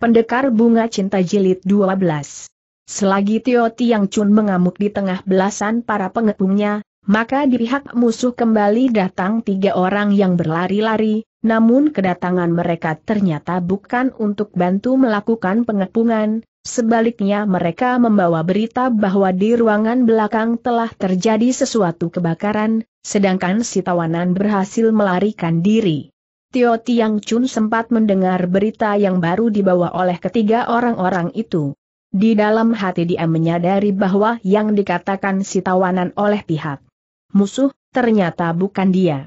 Pendekar Bunga Cinta Jilid 12 Selagi Tio Tiang Chun mengamuk di tengah belasan para pengepungnya, maka di pihak musuh kembali datang tiga orang yang berlari-lari, namun kedatangan mereka ternyata bukan untuk bantu melakukan pengepungan, sebaliknya mereka membawa berita bahwa di ruangan belakang telah terjadi sesuatu kebakaran, sedangkan si tawanan berhasil melarikan diri. Tio Tiang Chun sempat mendengar berita yang baru dibawa oleh ketiga orang-orang itu. Di dalam hati dia menyadari bahwa yang dikatakan si tawanan oleh pihak musuh, ternyata bukan dia.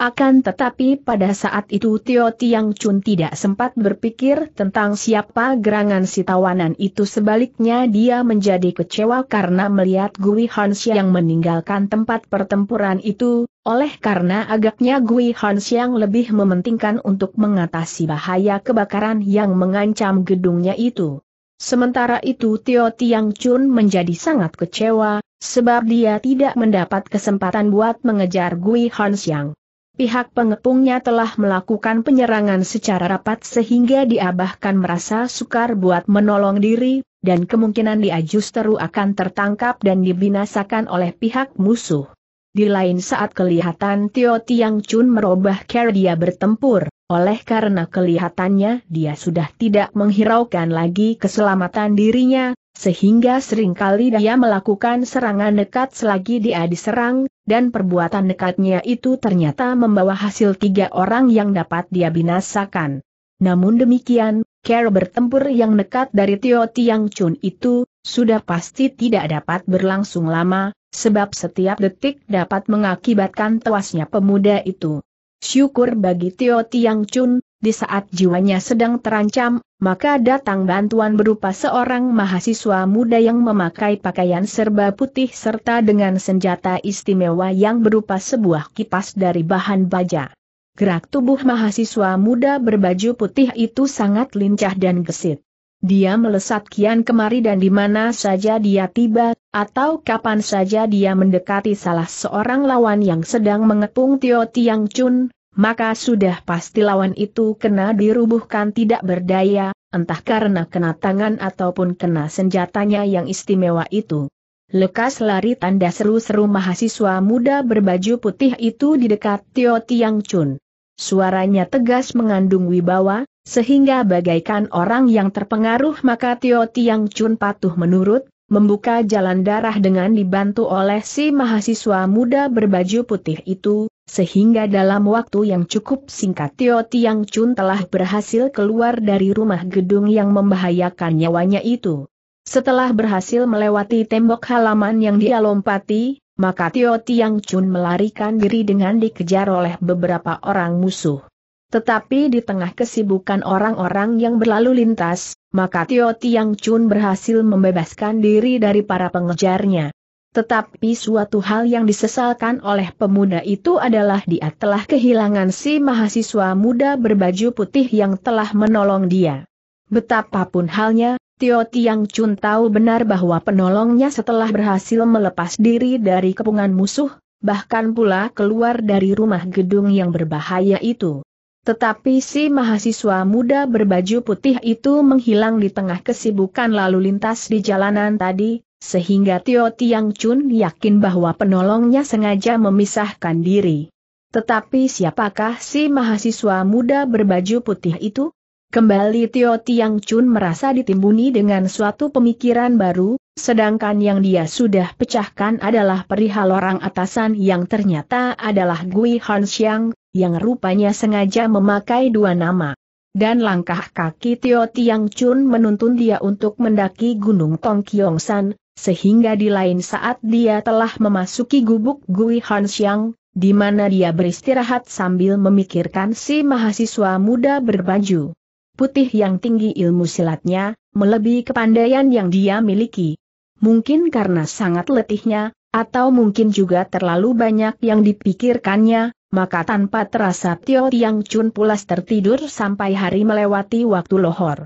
Akan tetapi pada saat itu Tio Tiang Chun tidak sempat berpikir tentang siapa gerangan si tawanan itu sebaliknya dia menjadi kecewa karena melihat Gui Hansiang yang meninggalkan tempat pertempuran itu, oleh karena agaknya Gui Hansiang yang lebih mementingkan untuk mengatasi bahaya kebakaran yang mengancam gedungnya itu. Sementara itu Tio Tiang Chun menjadi sangat kecewa, sebab dia tidak mendapat kesempatan buat mengejar Gui Hansiang. Pihak pengepungnya telah melakukan penyerangan secara rapat sehingga diabahkan merasa sukar buat menolong diri, dan kemungkinan dia justru akan tertangkap dan dibinasakan oleh pihak musuh. Di lain saat kelihatan Tio Tiang Chun merubah cara dia bertempur. Oleh karena kelihatannya dia sudah tidak menghiraukan lagi keselamatan dirinya, sehingga seringkali dia melakukan serangan nekat selagi dia diserang, dan perbuatan nekatnya itu ternyata membawa hasil tiga orang yang dapat dia binasakan. Namun demikian, care bertempur yang nekat dari Tio Tiang Chun itu, sudah pasti tidak dapat berlangsung lama, sebab setiap detik dapat mengakibatkan tewasnya pemuda itu. Syukur bagi Tio Tiang Chun, di saat jiwanya sedang terancam, maka datang bantuan berupa seorang mahasiswa muda yang memakai pakaian serba putih serta dengan senjata istimewa yang berupa sebuah kipas dari bahan baja. Gerak tubuh mahasiswa muda berbaju putih itu sangat lincah dan gesit. Dia melesat kian kemari dan di mana saja dia tiba, atau kapan saja dia mendekati salah seorang lawan yang sedang mengepung Tio Tiang Chun, maka sudah pasti lawan itu kena dirubuhkan tidak berdaya, entah karena kena tangan ataupun kena senjatanya yang istimewa itu. Lekas lari tanda seru-seru mahasiswa muda berbaju putih itu di dekat Tio Tiang Chun. Suaranya tegas mengandung wibawa, sehingga bagaikan orang yang terpengaruh maka Tio Tiang Chun patuh menurut, membuka jalan darah dengan dibantu oleh si mahasiswa muda berbaju putih itu, sehingga dalam waktu yang cukup singkat Tio Tiang Chun telah berhasil keluar dari rumah gedung yang membahayakan nyawanya itu. Setelah berhasil melewati tembok halaman yang dia lompati, maka Tio Tiang Chun melarikan diri dengan dikejar oleh beberapa orang musuh. Tetapi di tengah kesibukan orang-orang yang berlalu lintas, maka Tio Tiang Chun berhasil membebaskan diri dari para pengejarnya. Tetapi suatu hal yang disesalkan oleh pemuda itu adalah dia telah kehilangan si mahasiswa muda berbaju putih yang telah menolong dia. Betapapun halnya, Tio Tiang Chun tahu benar bahwa penolongnya setelah berhasil melepas diri dari kepungan musuh, bahkan pula keluar dari rumah gedung yang berbahaya itu. Tetapi si mahasiswa muda berbaju putih itu menghilang di tengah kesibukan lalu lintas di jalanan tadi, sehingga Tio Tiang Chun yakin bahwa penolongnya sengaja memisahkan diri. Tetapi siapakah si mahasiswa muda berbaju putih itu? Kembali Tio Tiang Chun merasa ditimbuni dengan suatu pemikiran baru, sedangkan yang dia sudah pecahkan adalah perihal orang atasan yang ternyata adalah Gui Han Xiang, yang rupanya sengaja memakai dua nama dan langkah kaki Tio Tiang Chun menuntun dia untuk mendaki Gunung Tong Kiong San, sehingga di lain saat dia telah memasuki gubuk Gui Hansyang, di mana dia beristirahat sambil memikirkan si mahasiswa muda berbaju putih yang tinggi ilmu silatnya, melebihi kepandaian yang dia miliki. Mungkin karena sangat letihnya, atau mungkin juga terlalu banyak yang dipikirkannya, maka tanpa terasa Tio Tiang Chun pulas tertidur sampai hari melewati waktu lohor.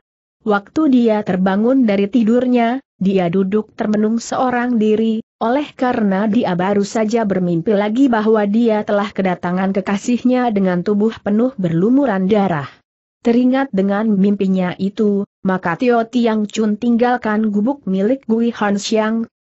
Waktu dia terbangun dari tidurnya, dia duduk termenung seorang diri, oleh karena dia baru saja bermimpi lagi bahwa dia telah kedatangan kekasihnya dengan tubuh penuh berlumuran darah. Teringat dengan mimpinya itu, maka Tio Tiang Chun tinggalkan gubuk milik Gui Han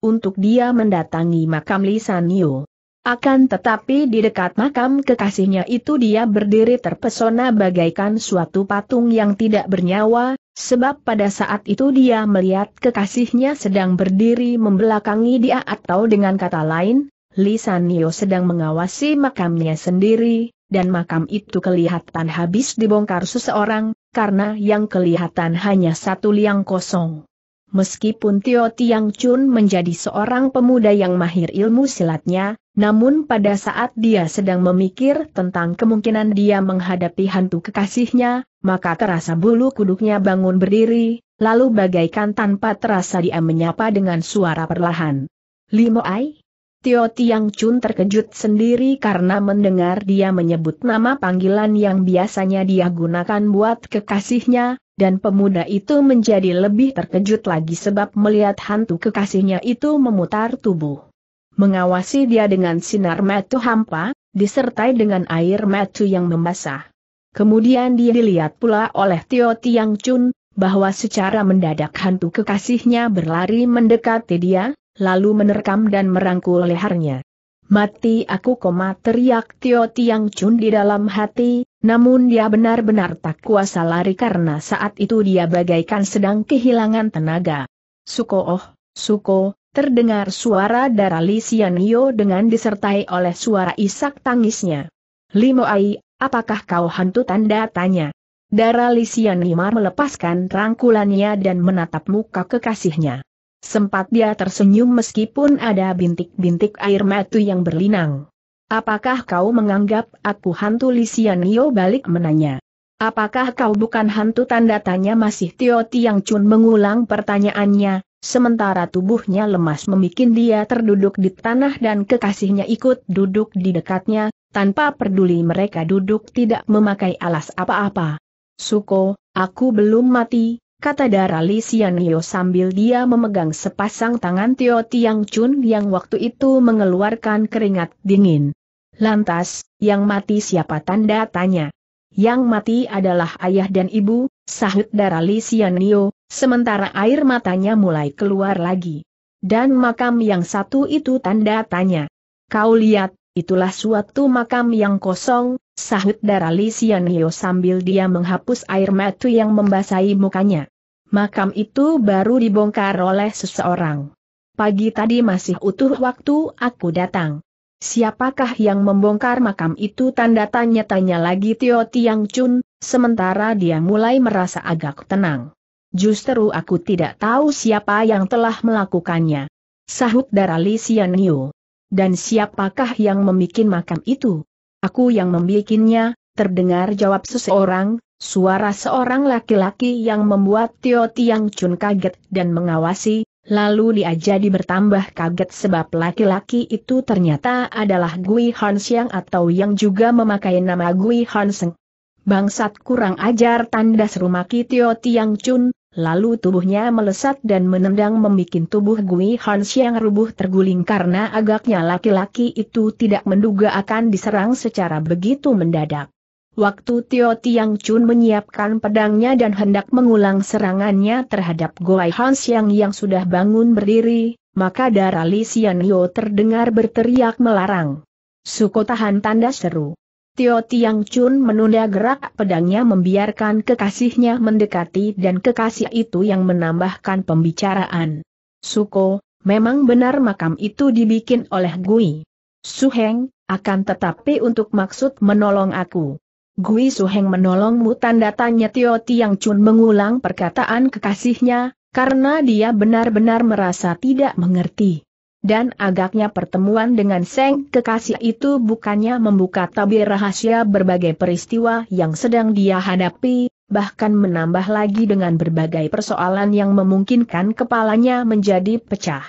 untuk dia mendatangi makam Li San Yu. Akan tetapi di dekat makam kekasihnya itu dia berdiri terpesona bagaikan suatu patung yang tidak bernyawa, Sebab pada saat itu dia melihat kekasihnya sedang berdiri membelakangi dia atau dengan kata lain, Lisanio sedang mengawasi makamnya sendiri, dan makam itu kelihatan habis dibongkar seseorang, karena yang kelihatan hanya satu liang kosong. Meskipun Tio Tiang Chun menjadi seorang pemuda yang mahir ilmu silatnya, namun pada saat dia sedang memikir tentang kemungkinan dia menghadapi hantu kekasihnya, maka terasa bulu kuduknya bangun berdiri, lalu bagaikan tanpa terasa dia menyapa dengan suara perlahan. Limo Ai? Tio Tiang Chun terkejut sendiri karena mendengar dia menyebut nama panggilan yang biasanya dia gunakan buat kekasihnya, dan pemuda itu menjadi lebih terkejut lagi sebab melihat hantu kekasihnya itu memutar tubuh. Mengawasi dia dengan sinar metu hampa, disertai dengan air metu yang membasah. Kemudian dia dilihat pula oleh Tio Tiang Chun, bahwa secara mendadak hantu kekasihnya berlari mendekati dia, lalu menerkam dan merangkul lehernya. Mati aku koma teriak Tio Tiang Chun di dalam hati, namun dia benar-benar tak kuasa lari karena saat itu dia bagaikan sedang kehilangan tenaga. Suko oh, Suko, terdengar suara darah Li Xianyo dengan disertai oleh suara isak tangisnya. Limo Ai, apakah kau hantu tanda tanya? Darah Li Xianimar melepaskan rangkulannya dan menatap muka kekasihnya. Sempat dia tersenyum meskipun ada bintik-bintik air mata yang berlinang. Apakah kau menganggap aku hantu Nio balik menanya? Apakah kau bukan hantu tanda tanya masih Tio Tiang Chun mengulang pertanyaannya, sementara tubuhnya lemas membuat dia terduduk di tanah dan kekasihnya ikut duduk di dekatnya, tanpa peduli mereka duduk tidak memakai alas apa-apa. Suko, aku belum mati, kata Dara Lisianio sambil dia memegang sepasang tangan Tio Tiang Chun yang waktu itu mengeluarkan keringat dingin. Lantas, yang mati siapa tanda tanya? Yang mati adalah ayah dan ibu, sahut Darali Sianio, sementara air matanya mulai keluar lagi. Dan makam yang satu itu tanda tanya. Kau lihat, itulah suatu makam yang kosong, sahut Darali Sianio sambil dia menghapus air mata yang membasahi mukanya. Makam itu baru dibongkar oleh seseorang. Pagi tadi masih utuh waktu aku datang. Siapakah yang membongkar makam itu tanda tanya-tanya lagi Tio Tiang Chun, sementara dia mulai merasa agak tenang. Justru aku tidak tahu siapa yang telah melakukannya. Sahut darah Li Sian Yu. Dan siapakah yang membuat makam itu? Aku yang membuatnya, terdengar jawab seseorang, suara seorang laki-laki yang membuat Tio Tiang Chun kaget dan mengawasi, Lalu dia jadi bertambah kaget sebab laki-laki itu ternyata adalah Gui Hansiang atau yang juga memakai nama Gui Hanseng. Bangsat kurang ajar tanda serumaki Tio Tiang Chun, lalu tubuhnya melesat dan menendang membuat tubuh Gui Hansiang rubuh terguling karena agaknya laki-laki itu tidak menduga akan diserang secara begitu mendadak. Waktu Tio Tiang Chun menyiapkan pedangnya dan hendak mengulang serangannya terhadap Goai Han Xiang yang sudah bangun berdiri, maka darah Li Yo terdengar berteriak melarang. Suko tahan tanda seru. Tio Tiang Chun menunda gerak pedangnya membiarkan kekasihnya mendekati dan kekasih itu yang menambahkan pembicaraan. Suko, memang benar makam itu dibikin oleh Gui. Suheng, akan tetapi untuk maksud menolong aku. Gui Suheng menolongmu tanda tanya Tio Tiang Chun mengulang perkataan kekasihnya, karena dia benar-benar merasa tidak mengerti. Dan agaknya pertemuan dengan Seng kekasih itu bukannya membuka tabir rahasia berbagai peristiwa yang sedang dia hadapi, bahkan menambah lagi dengan berbagai persoalan yang memungkinkan kepalanya menjadi pecah.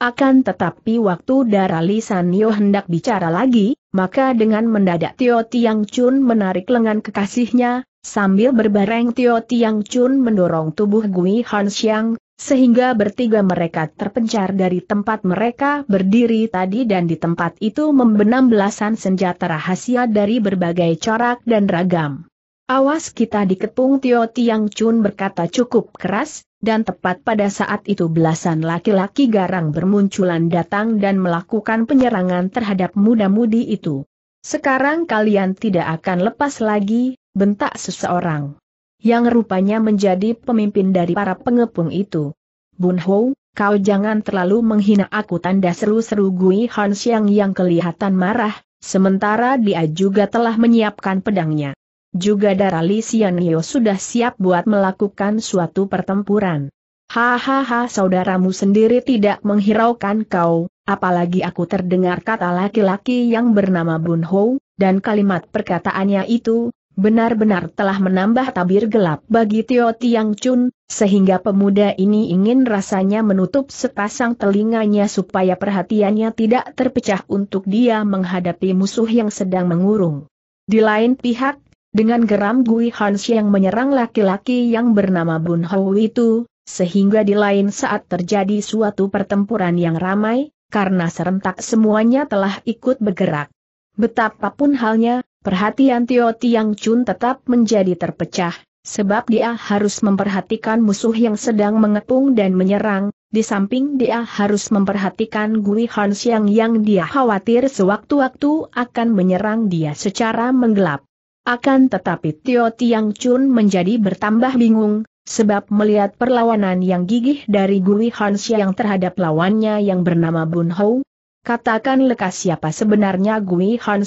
Akan tetapi waktu Darali Sanyo hendak bicara lagi, maka dengan mendadak Tio Tiang Chun menarik lengan kekasihnya, sambil berbareng Tio Tiang Chun mendorong tubuh Gui Han Xiang, sehingga bertiga mereka terpencar dari tempat mereka berdiri tadi dan di tempat itu membenam belasan senjata rahasia dari berbagai corak dan ragam. Awas kita dikepung Tio Tiang Chun berkata cukup keras, dan tepat pada saat itu belasan laki-laki garang bermunculan datang dan melakukan penyerangan terhadap muda-mudi itu. Sekarang kalian tidak akan lepas lagi, bentak seseorang. Yang rupanya menjadi pemimpin dari para pengepung itu. Bun Ho, kau jangan terlalu menghina aku tanda seru-seru Gui Han Xiang yang kelihatan marah, sementara dia juga telah menyiapkan pedangnya. Juga darah Lisianio sudah siap buat melakukan suatu pertempuran. Hahaha saudaramu sendiri tidak menghiraukan kau, apalagi aku terdengar kata laki-laki yang bernama Bun Ho, dan kalimat perkataannya itu, benar-benar telah menambah tabir gelap bagi Tio Tiang Chun, sehingga pemuda ini ingin rasanya menutup sepasang telinganya supaya perhatiannya tidak terpecah untuk dia menghadapi musuh yang sedang mengurung. Di lain pihak, dengan geram Gui Hans yang menyerang laki-laki yang bernama Bun Hou itu, sehingga di lain saat terjadi suatu pertempuran yang ramai, karena serentak semuanya telah ikut bergerak. Betapapun halnya, perhatian Tio Tiang Chun tetap menjadi terpecah, sebab dia harus memperhatikan musuh yang sedang mengepung dan menyerang, di samping dia harus memperhatikan Gui Hansiang yang dia khawatir sewaktu-waktu akan menyerang dia secara menggelap. Akan tetapi Tio Tiang Chun menjadi bertambah bingung, sebab melihat perlawanan yang gigih dari Gui Han yang terhadap lawannya yang bernama Bun Hou. Katakan lekas siapa sebenarnya Gui Han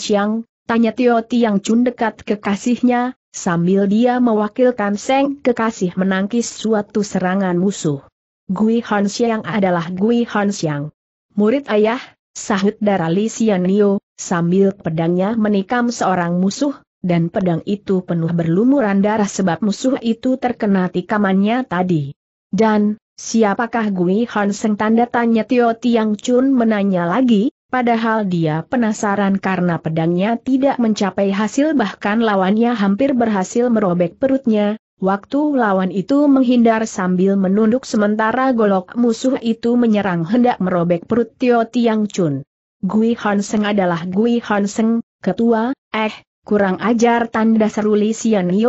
tanya Tio Tiang Chun dekat kekasihnya, sambil dia mewakilkan Seng kekasih menangkis suatu serangan musuh. Gui Han adalah Gui Han Murid ayah, sahut darah Li Xian sambil pedangnya menikam seorang musuh, dan pedang itu penuh berlumuran darah sebab musuh itu terkena tikamannya tadi. Dan, siapakah Gui Han Seng tanda tanya Tio Tiang Chun menanya lagi, padahal dia penasaran karena pedangnya tidak mencapai hasil bahkan lawannya hampir berhasil merobek perutnya, Waktu lawan itu menghindar sambil menunduk sementara golok musuh itu menyerang hendak merobek perut Tio Tiang Chun. Gui Hanseng adalah Gui Hanseng, ketua, eh, Kurang ajar tanda seru Li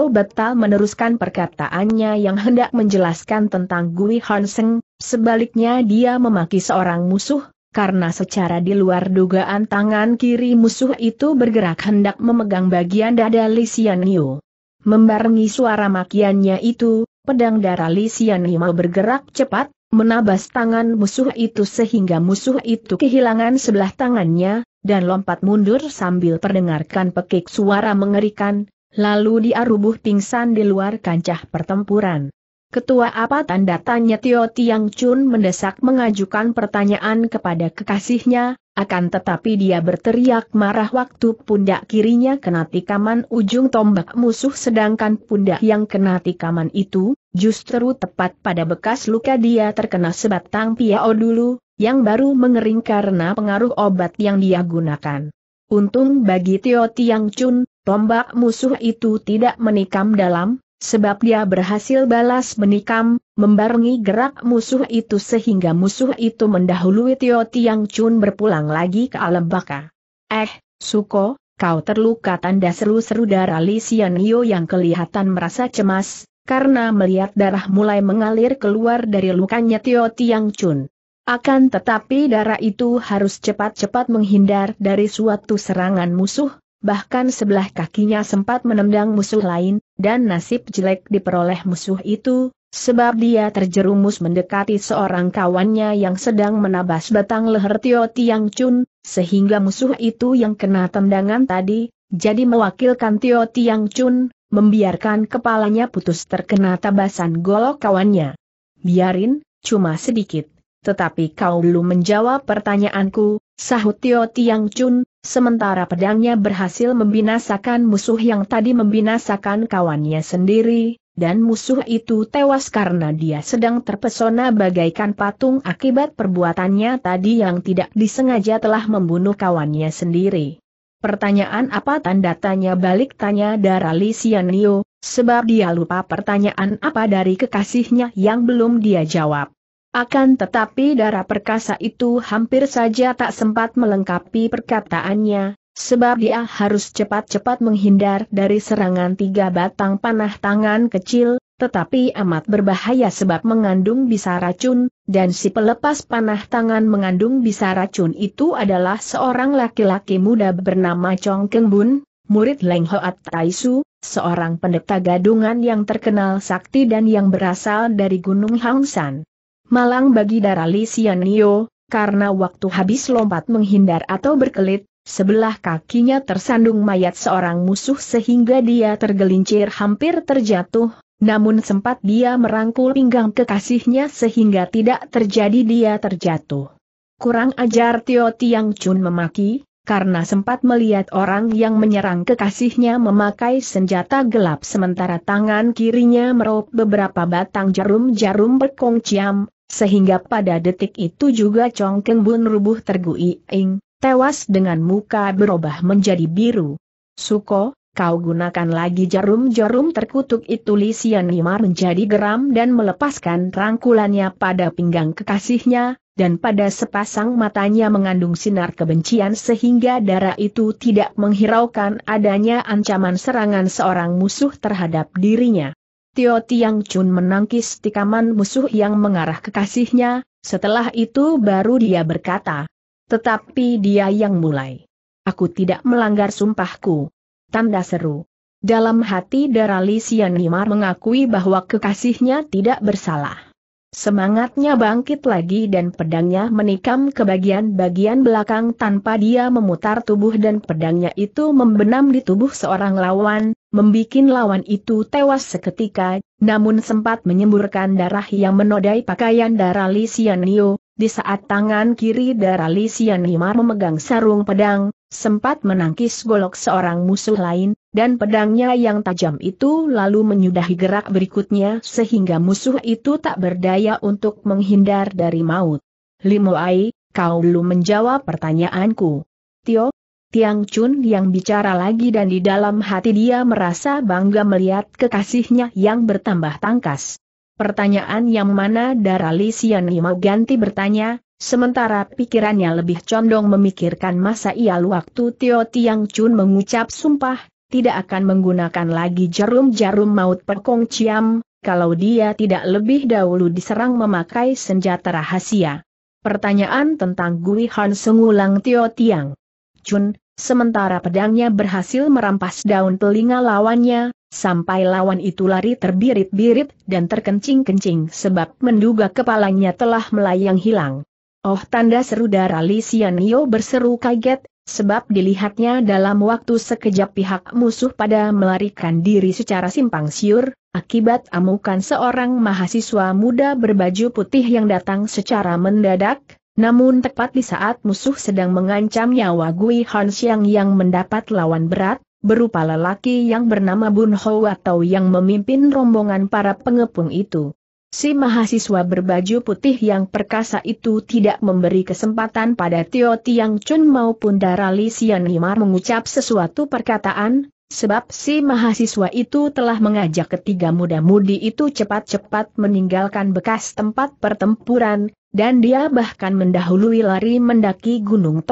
batal meneruskan perkataannya yang hendak menjelaskan tentang Gui Hanseng, sebaliknya dia memaki seorang musuh, karena secara di luar dugaan tangan kiri musuh itu bergerak hendak memegang bagian dada Li Xianyo. Membarengi suara makiannya itu, pedang darah Li bergerak cepat, menabas tangan musuh itu sehingga musuh itu kehilangan sebelah tangannya, dan lompat mundur sambil perdengarkan pekik suara mengerikan, lalu dia rubuh pingsan di luar kancah pertempuran. Ketua apa tanda tanya Tio Tiang Chun mendesak mengajukan pertanyaan kepada kekasihnya, akan tetapi dia berteriak marah waktu pundak kirinya kena tikaman ujung tombak musuh sedangkan pundak yang kena tikaman itu, justru tepat pada bekas luka dia terkena sebatang piao dulu, yang baru mengering karena pengaruh obat yang dia gunakan. Untung bagi Tio Tiang Chun, tombak musuh itu tidak menikam dalam, sebab dia berhasil balas menikam, membarengi gerak musuh itu sehingga musuh itu mendahului Tio Tiang Chun berpulang lagi ke alam baka. Eh, Suko, kau terluka tanda seru-seru darah Li Xianyo yang kelihatan merasa cemas, karena melihat darah mulai mengalir keluar dari lukanya Tio Tiang Chun. Akan tetapi darah itu harus cepat-cepat menghindar dari suatu serangan musuh, bahkan sebelah kakinya sempat menendang musuh lain, dan nasib jelek diperoleh musuh itu, sebab dia terjerumus mendekati seorang kawannya yang sedang menabas batang leher Tio Tiang Chun, sehingga musuh itu yang kena tendangan tadi, jadi mewakilkan Tio Tiang Chun, membiarkan kepalanya putus terkena tabasan golok kawannya. Biarin, cuma sedikit tetapi kau belum menjawab pertanyaanku, sahut Tio Tiang Chun, sementara pedangnya berhasil membinasakan musuh yang tadi membinasakan kawannya sendiri, dan musuh itu tewas karena dia sedang terpesona bagaikan patung akibat perbuatannya tadi yang tidak disengaja telah membunuh kawannya sendiri. Pertanyaan apa tanda tanya balik tanya Dara Li sebab dia lupa pertanyaan apa dari kekasihnya yang belum dia jawab. Akan tetapi darah perkasa itu hampir saja tak sempat melengkapi perkataannya, sebab dia harus cepat-cepat menghindar dari serangan tiga batang panah tangan kecil, tetapi amat berbahaya sebab mengandung bisa racun, dan si pelepas panah tangan mengandung bisa racun itu adalah seorang laki-laki muda bernama Chong Keng Bun, murid Leng Hoat Taisu, seorang pendeta gadungan yang terkenal sakti dan yang berasal dari Gunung Hangsan. Malang bagi darah Lisianio, karena waktu habis lompat menghindar atau berkelit, sebelah kakinya tersandung mayat seorang musuh sehingga dia tergelincir hampir terjatuh, namun sempat dia merangkul pinggang kekasihnya sehingga tidak terjadi dia terjatuh. Kurang ajar Tio Tiang Chun memaki, karena sempat melihat orang yang menyerang kekasihnya memakai senjata gelap sementara tangan kirinya meraup beberapa batang jarum-jarum berkong ciam, sehingga pada detik itu juga Chong Keng Bun rubuh terguiing, tewas dengan muka berubah menjadi biru. Suko, kau gunakan lagi jarum-jarum terkutuk itu Li Sian menjadi geram dan melepaskan rangkulannya pada pinggang kekasihnya, dan pada sepasang matanya mengandung sinar kebencian sehingga darah itu tidak menghiraukan adanya ancaman serangan seorang musuh terhadap dirinya. Tio Tiang Chun menangkis tikaman musuh yang mengarah ke kasihnya, setelah itu baru dia berkata. Tetapi dia yang mulai. Aku tidak melanggar sumpahku. Tanda seru. Dalam hati Darali Sianimar mengakui bahwa kekasihnya tidak bersalah. Semangatnya bangkit lagi dan pedangnya menikam ke bagian-bagian belakang tanpa dia memutar tubuh dan pedangnya itu membenam di tubuh seorang lawan, membikin lawan itu tewas seketika, namun sempat menyemburkan darah yang menodai pakaian darah Xianyu. di saat tangan kiri darah Xianyu memegang sarung pedang, sempat menangkis golok seorang musuh lain, dan pedangnya yang tajam itu lalu menyudahi gerak berikutnya sehingga musuh itu tak berdaya untuk menghindar dari maut. Limoai, kau belum menjawab pertanyaanku. Tio, Tiang Chun yang bicara lagi dan di dalam hati dia merasa bangga melihat kekasihnya yang bertambah tangkas. Pertanyaan yang mana darah Lisian mau ganti bertanya, sementara pikirannya lebih condong memikirkan masa ia waktu Tio Tiang Chun mengucap sumpah, tidak akan menggunakan lagi jarum-jarum maut pekong ciam, kalau dia tidak lebih dahulu diserang memakai senjata rahasia. Pertanyaan tentang Gui Han sengulang Tio Tiang. Chun, Sementara pedangnya berhasil merampas daun telinga lawannya, sampai lawan itu lari terbirit-birit dan terkencing-kencing sebab menduga kepalanya telah melayang hilang. Oh tanda seru darah Lisianio berseru kaget, sebab dilihatnya dalam waktu sekejap pihak musuh pada melarikan diri secara simpang siur, akibat amukan seorang mahasiswa muda berbaju putih yang datang secara mendadak, namun tepat di saat musuh sedang mengancam nyawa Gui Han Xiang yang mendapat lawan berat, berupa lelaki yang bernama Bun Ho atau yang memimpin rombongan para pengepung itu. Si mahasiswa berbaju putih yang perkasa itu tidak memberi kesempatan pada Tio Tiang Chun maupun Darali Sianimar mengucap sesuatu perkataan, Sebab si mahasiswa itu telah mengajak ketiga muda-mudi itu cepat-cepat meninggalkan bekas tempat pertempuran, dan dia bahkan mendahului lari mendaki Gunung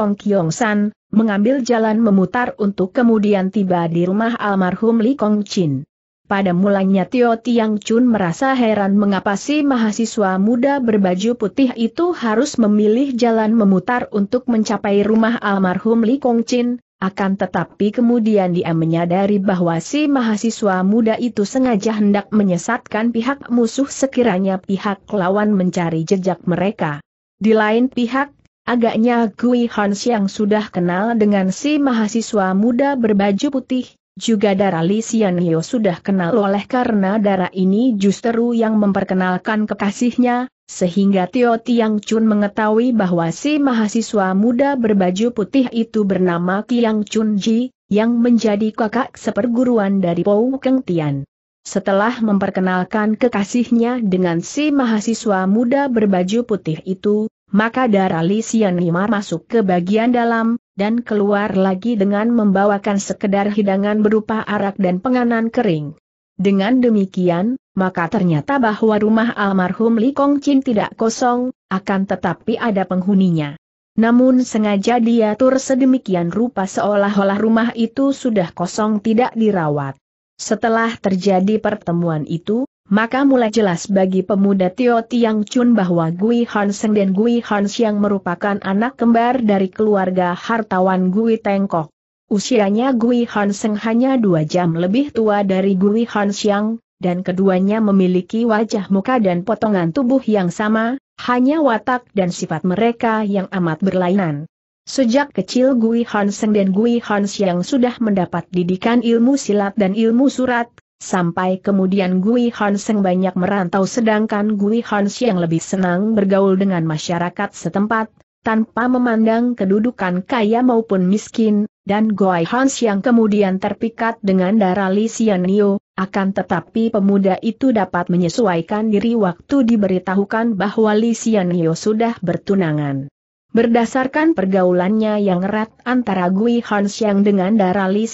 San, mengambil jalan memutar untuk kemudian tiba di rumah almarhum Li Kong Chin. Pada mulanya Tio Tiang Chun merasa heran mengapa si mahasiswa muda berbaju putih itu harus memilih jalan memutar untuk mencapai rumah almarhum Li Kong Chin. Akan tetapi kemudian dia menyadari bahwa si mahasiswa muda itu sengaja hendak menyesatkan pihak musuh sekiranya pihak lawan mencari jejak mereka. Di lain pihak, agaknya Gui Hans yang sudah kenal dengan si mahasiswa muda berbaju putih, juga darah Li Xianyo sudah kenal oleh karena darah ini justru yang memperkenalkan kekasihnya, sehingga Tio Tiang Chun mengetahui bahwa si mahasiswa muda berbaju putih itu bernama Tiang Chun Ji, yang menjadi kakak seperguruan dari Pou Keng Tian. Setelah memperkenalkan kekasihnya dengan si mahasiswa muda berbaju putih itu, maka darah Li Xianyo masuk ke bagian dalam, dan keluar lagi dengan membawakan sekedar hidangan berupa arak dan penganan kering. Dengan demikian, maka ternyata bahwa rumah almarhum Li Kong Chin tidak kosong, akan tetapi ada penghuninya. Namun sengaja diatur sedemikian rupa seolah-olah rumah itu sudah kosong tidak dirawat. Setelah terjadi pertemuan itu, maka mulai jelas bagi pemuda Tio Tiang Chun bahwa Gui Han dan Gui Han yang merupakan anak kembar dari keluarga hartawan Gui Tengkok. Usianya Gui Han hanya dua jam lebih tua dari Gui Han Xiang, dan keduanya memiliki wajah muka dan potongan tubuh yang sama, hanya watak dan sifat mereka yang amat berlainan. Sejak kecil Gui Hansen dan Gui Hans yang sudah mendapat didikan ilmu silat dan ilmu surat, Sampai kemudian Gui Hanseng banyak merantau sedangkan Gui Hans yang lebih senang bergaul dengan masyarakat setempat, tanpa memandang kedudukan kaya maupun miskin, dan Gui Hans yang kemudian terpikat dengan darah Li Xianyu, akan tetapi pemuda itu dapat menyesuaikan diri waktu diberitahukan bahwa Li Xianyu sudah bertunangan. Berdasarkan pergaulannya yang erat antara Gui Hans yang dengan Dara Li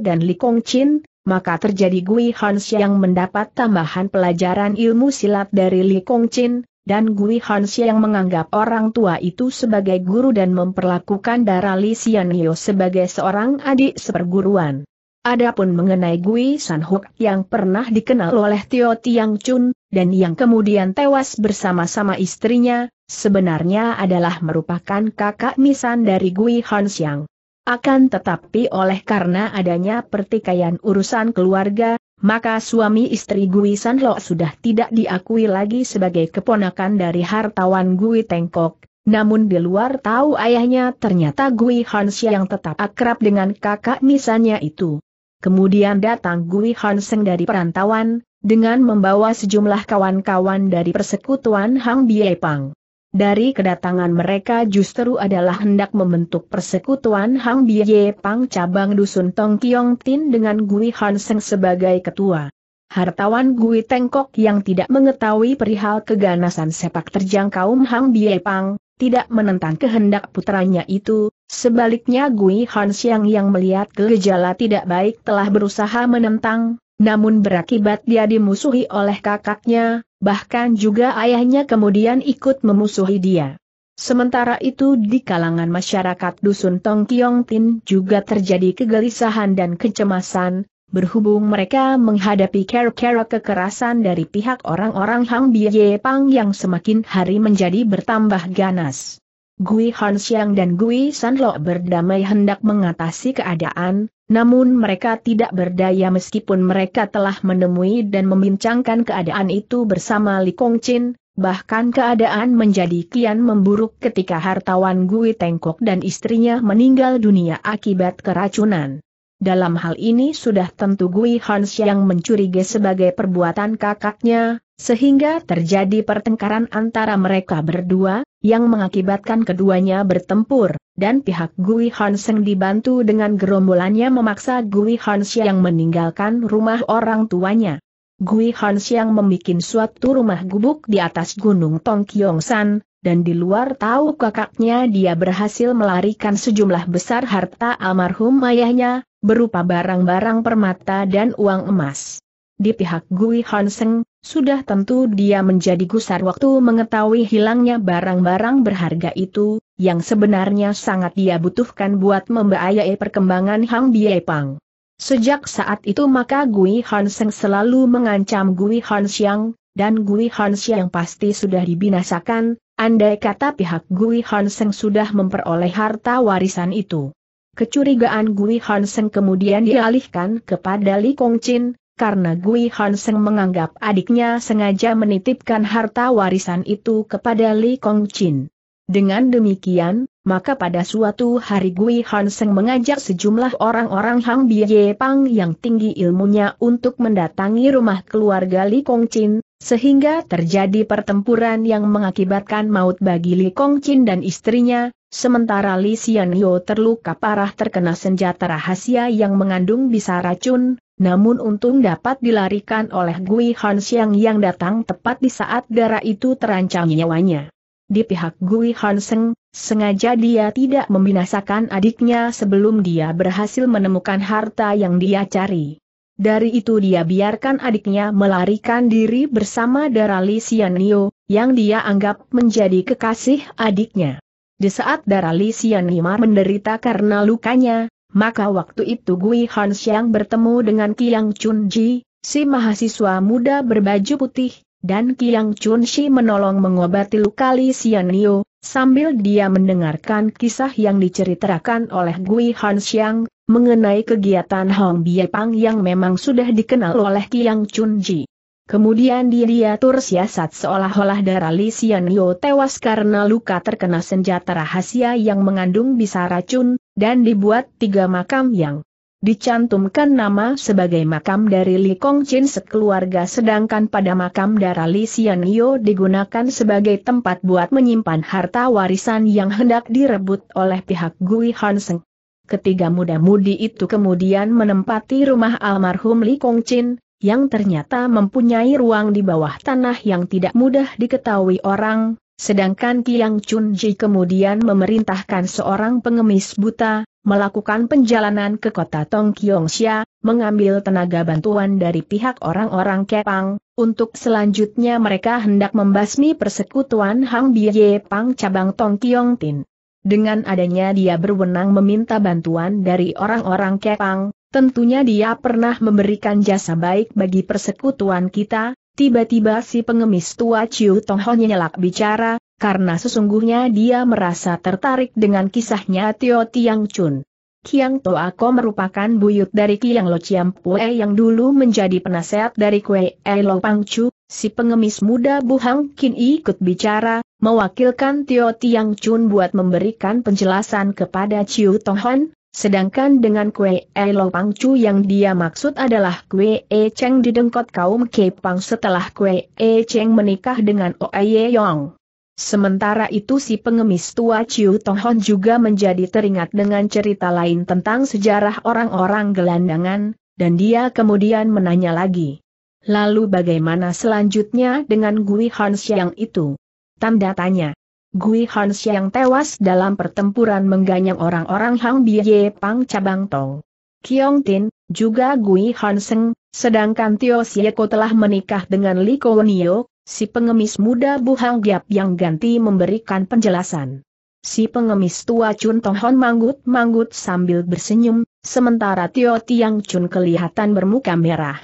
dan Li Kongqin, maka terjadi Gui Hans yang mendapat tambahan pelajaran ilmu silat dari Li Chin, dan Gui Hans yang menganggap orang tua itu sebagai guru dan memperlakukan Dara Li Xianyo sebagai seorang adik seperguruan. Adapun mengenai Gui San Huk yang pernah dikenal oleh Tio Tiang Chun, dan yang kemudian tewas bersama-sama istrinya, sebenarnya adalah merupakan kakak misan dari Gui Hans Yang. Akan tetapi oleh karena adanya pertikaian urusan keluarga, maka suami istri Gui Sanlo sudah tidak diakui lagi sebagai keponakan dari hartawan Gui Tengkok. Namun di luar tahu ayahnya ternyata Gui Hansia yang tetap akrab dengan kakak misalnya itu. Kemudian datang Gui Hanseng dari perantauan, dengan membawa sejumlah kawan-kawan dari persekutuan Hang Biepang. Dari kedatangan mereka justru adalah hendak membentuk persekutuan Hang Bie Pang cabang dusun Tong Kiong Tin dengan Gui Han Seng sebagai ketua. Hartawan Gui Tengkok yang tidak mengetahui perihal keganasan sepak terjang kaum Hang Bie Pang, tidak menentang kehendak putranya itu, sebaliknya Gui Han Siang yang melihat gejala tidak baik telah berusaha menentang, namun berakibat dia dimusuhi oleh kakaknya, bahkan juga ayahnya kemudian ikut memusuhi dia. Sementara itu di kalangan masyarakat dusun Tong Kiong Tin juga terjadi kegelisahan dan kecemasan, berhubung mereka menghadapi kera-kera kekerasan dari pihak orang-orang Hang Biye Pang yang semakin hari menjadi bertambah ganas. Gui Han dan Gui San berdamai hendak mengatasi keadaan, namun mereka tidak berdaya meskipun mereka telah menemui dan membincangkan keadaan itu bersama Li Chin, bahkan keadaan menjadi kian memburuk ketika hartawan Gui Tengkok dan istrinya meninggal dunia akibat keracunan. Dalam hal ini sudah tentu Gui Hans yang mencurigai sebagai perbuatan kakaknya, sehingga terjadi pertengkaran antara mereka berdua, yang mengakibatkan keduanya bertempur, dan pihak Gui Hanseng dibantu dengan gerombolannya memaksa Gui yang meninggalkan rumah orang tuanya. Gui yang membuat suatu rumah gubuk di atas gunung Tongkyongsan, dan di luar tahu kakaknya dia berhasil melarikan sejumlah besar harta almarhum ayahnya, berupa barang-barang permata dan uang emas di pihak Gui Hanseng, sudah tentu dia menjadi gusar waktu mengetahui hilangnya barang-barang berharga itu, yang sebenarnya sangat dia butuhkan buat membiayai perkembangan Hang Biepang. Sejak saat itu maka Gui Hanseng selalu mengancam Gui Hansiang, dan Gui Hansiang pasti sudah dibinasakan, andai kata pihak Gui Hanseng sudah memperoleh harta warisan itu. Kecurigaan Gui Hanseng kemudian dialihkan kepada Li Kongqin, karena Gui Hanseng menganggap adiknya sengaja menitipkan harta warisan itu kepada Li Chin. Dengan demikian, maka pada suatu hari Gui Hanseng mengajak sejumlah orang-orang Hang Bie Pang yang tinggi ilmunya untuk mendatangi rumah keluarga Li Chin, sehingga terjadi pertempuran yang mengakibatkan maut bagi Li Chin dan istrinya, Sementara Li Xianyo terluka parah terkena senjata rahasia yang mengandung bisa racun, namun untung dapat dilarikan oleh Gui Hansiang yang datang tepat di saat darah itu terancam nyawanya. Di pihak Gui Hanseng, sengaja dia tidak membinasakan adiknya sebelum dia berhasil menemukan harta yang dia cari. Dari itu dia biarkan adiknya melarikan diri bersama Li Sianio, yang dia anggap menjadi kekasih adiknya. Di saat Li Sianimar menderita karena lukanya, maka waktu itu Gui Hansiang yang bertemu dengan Kiang Chun Ji, si mahasiswa muda berbaju putih, dan Kiang Chun Shi menolong mengobati luka Li Xianio, sambil dia mendengarkan kisah yang diceritakan oleh Gui Hansiang yang mengenai kegiatan Hong Biepang yang memang sudah dikenal oleh Kiang Chun Ji. Kemudian diatur siasat seolah-olah darah Lisianio tewas karena luka terkena senjata rahasia yang mengandung bisa racun, dan dibuat tiga makam yang dicantumkan nama sebagai makam dari Li Kongchin sekeluarga sedangkan pada makam darah Lisianio digunakan sebagai tempat buat menyimpan harta warisan yang hendak direbut oleh pihak Gui Hanseng. Ketiga muda-mudi itu kemudian menempati rumah almarhum Li Kongchin, yang ternyata mempunyai ruang di bawah tanah yang tidak mudah diketahui orang, sedangkan Chun Ji kemudian memerintahkan seorang pengemis buta, melakukan penjalanan ke kota Tong Xia, mengambil tenaga bantuan dari pihak orang-orang Kepang, untuk selanjutnya mereka hendak membasmi persekutuan Hang Biye Pang cabang Tong Tin. Dengan adanya dia berwenang meminta bantuan dari orang-orang Kepang, Tentunya dia pernah memberikan jasa baik bagi persekutuan kita, tiba-tiba si pengemis tua Ciu Ho nyelak bicara, karena sesungguhnya dia merasa tertarik dengan kisahnya Tio Tiang Chun. Kiang Toa Ko merupakan buyut dari Kiang Lo Chiam Pue yang dulu menjadi penasehat dari Kue E Lo Pang Chu, si pengemis muda Bu Hang Kin ikut bicara, mewakilkan Tio Tiang Chun buat memberikan penjelasan kepada Chiu Tong Hon, Sedangkan dengan kue E Lo Pangcu yang dia maksud adalah kue E Cheng didengkot kaum Kepang setelah kue E Cheng menikah dengan Oe Yong. Sementara itu si pengemis tua Ciu Tonghon juga menjadi teringat dengan cerita lain tentang sejarah orang-orang gelandangan, dan dia kemudian menanya lagi. Lalu bagaimana selanjutnya dengan Gui Hans yang itu? Tanda tanya. Gui Hans yang tewas dalam pertempuran mengganyang orang-orang Hang Biye Pang Cabang Tong. Kiong Tin, juga Gui Hanseng, sedangkan Tio Sieko telah menikah dengan Li Kowenio, si pengemis muda Bu Hang Giap yang ganti memberikan penjelasan. Si pengemis tua Chun Tong Hon manggut-manggut sambil bersenyum, sementara Tio Tiang Chun kelihatan bermuka merah.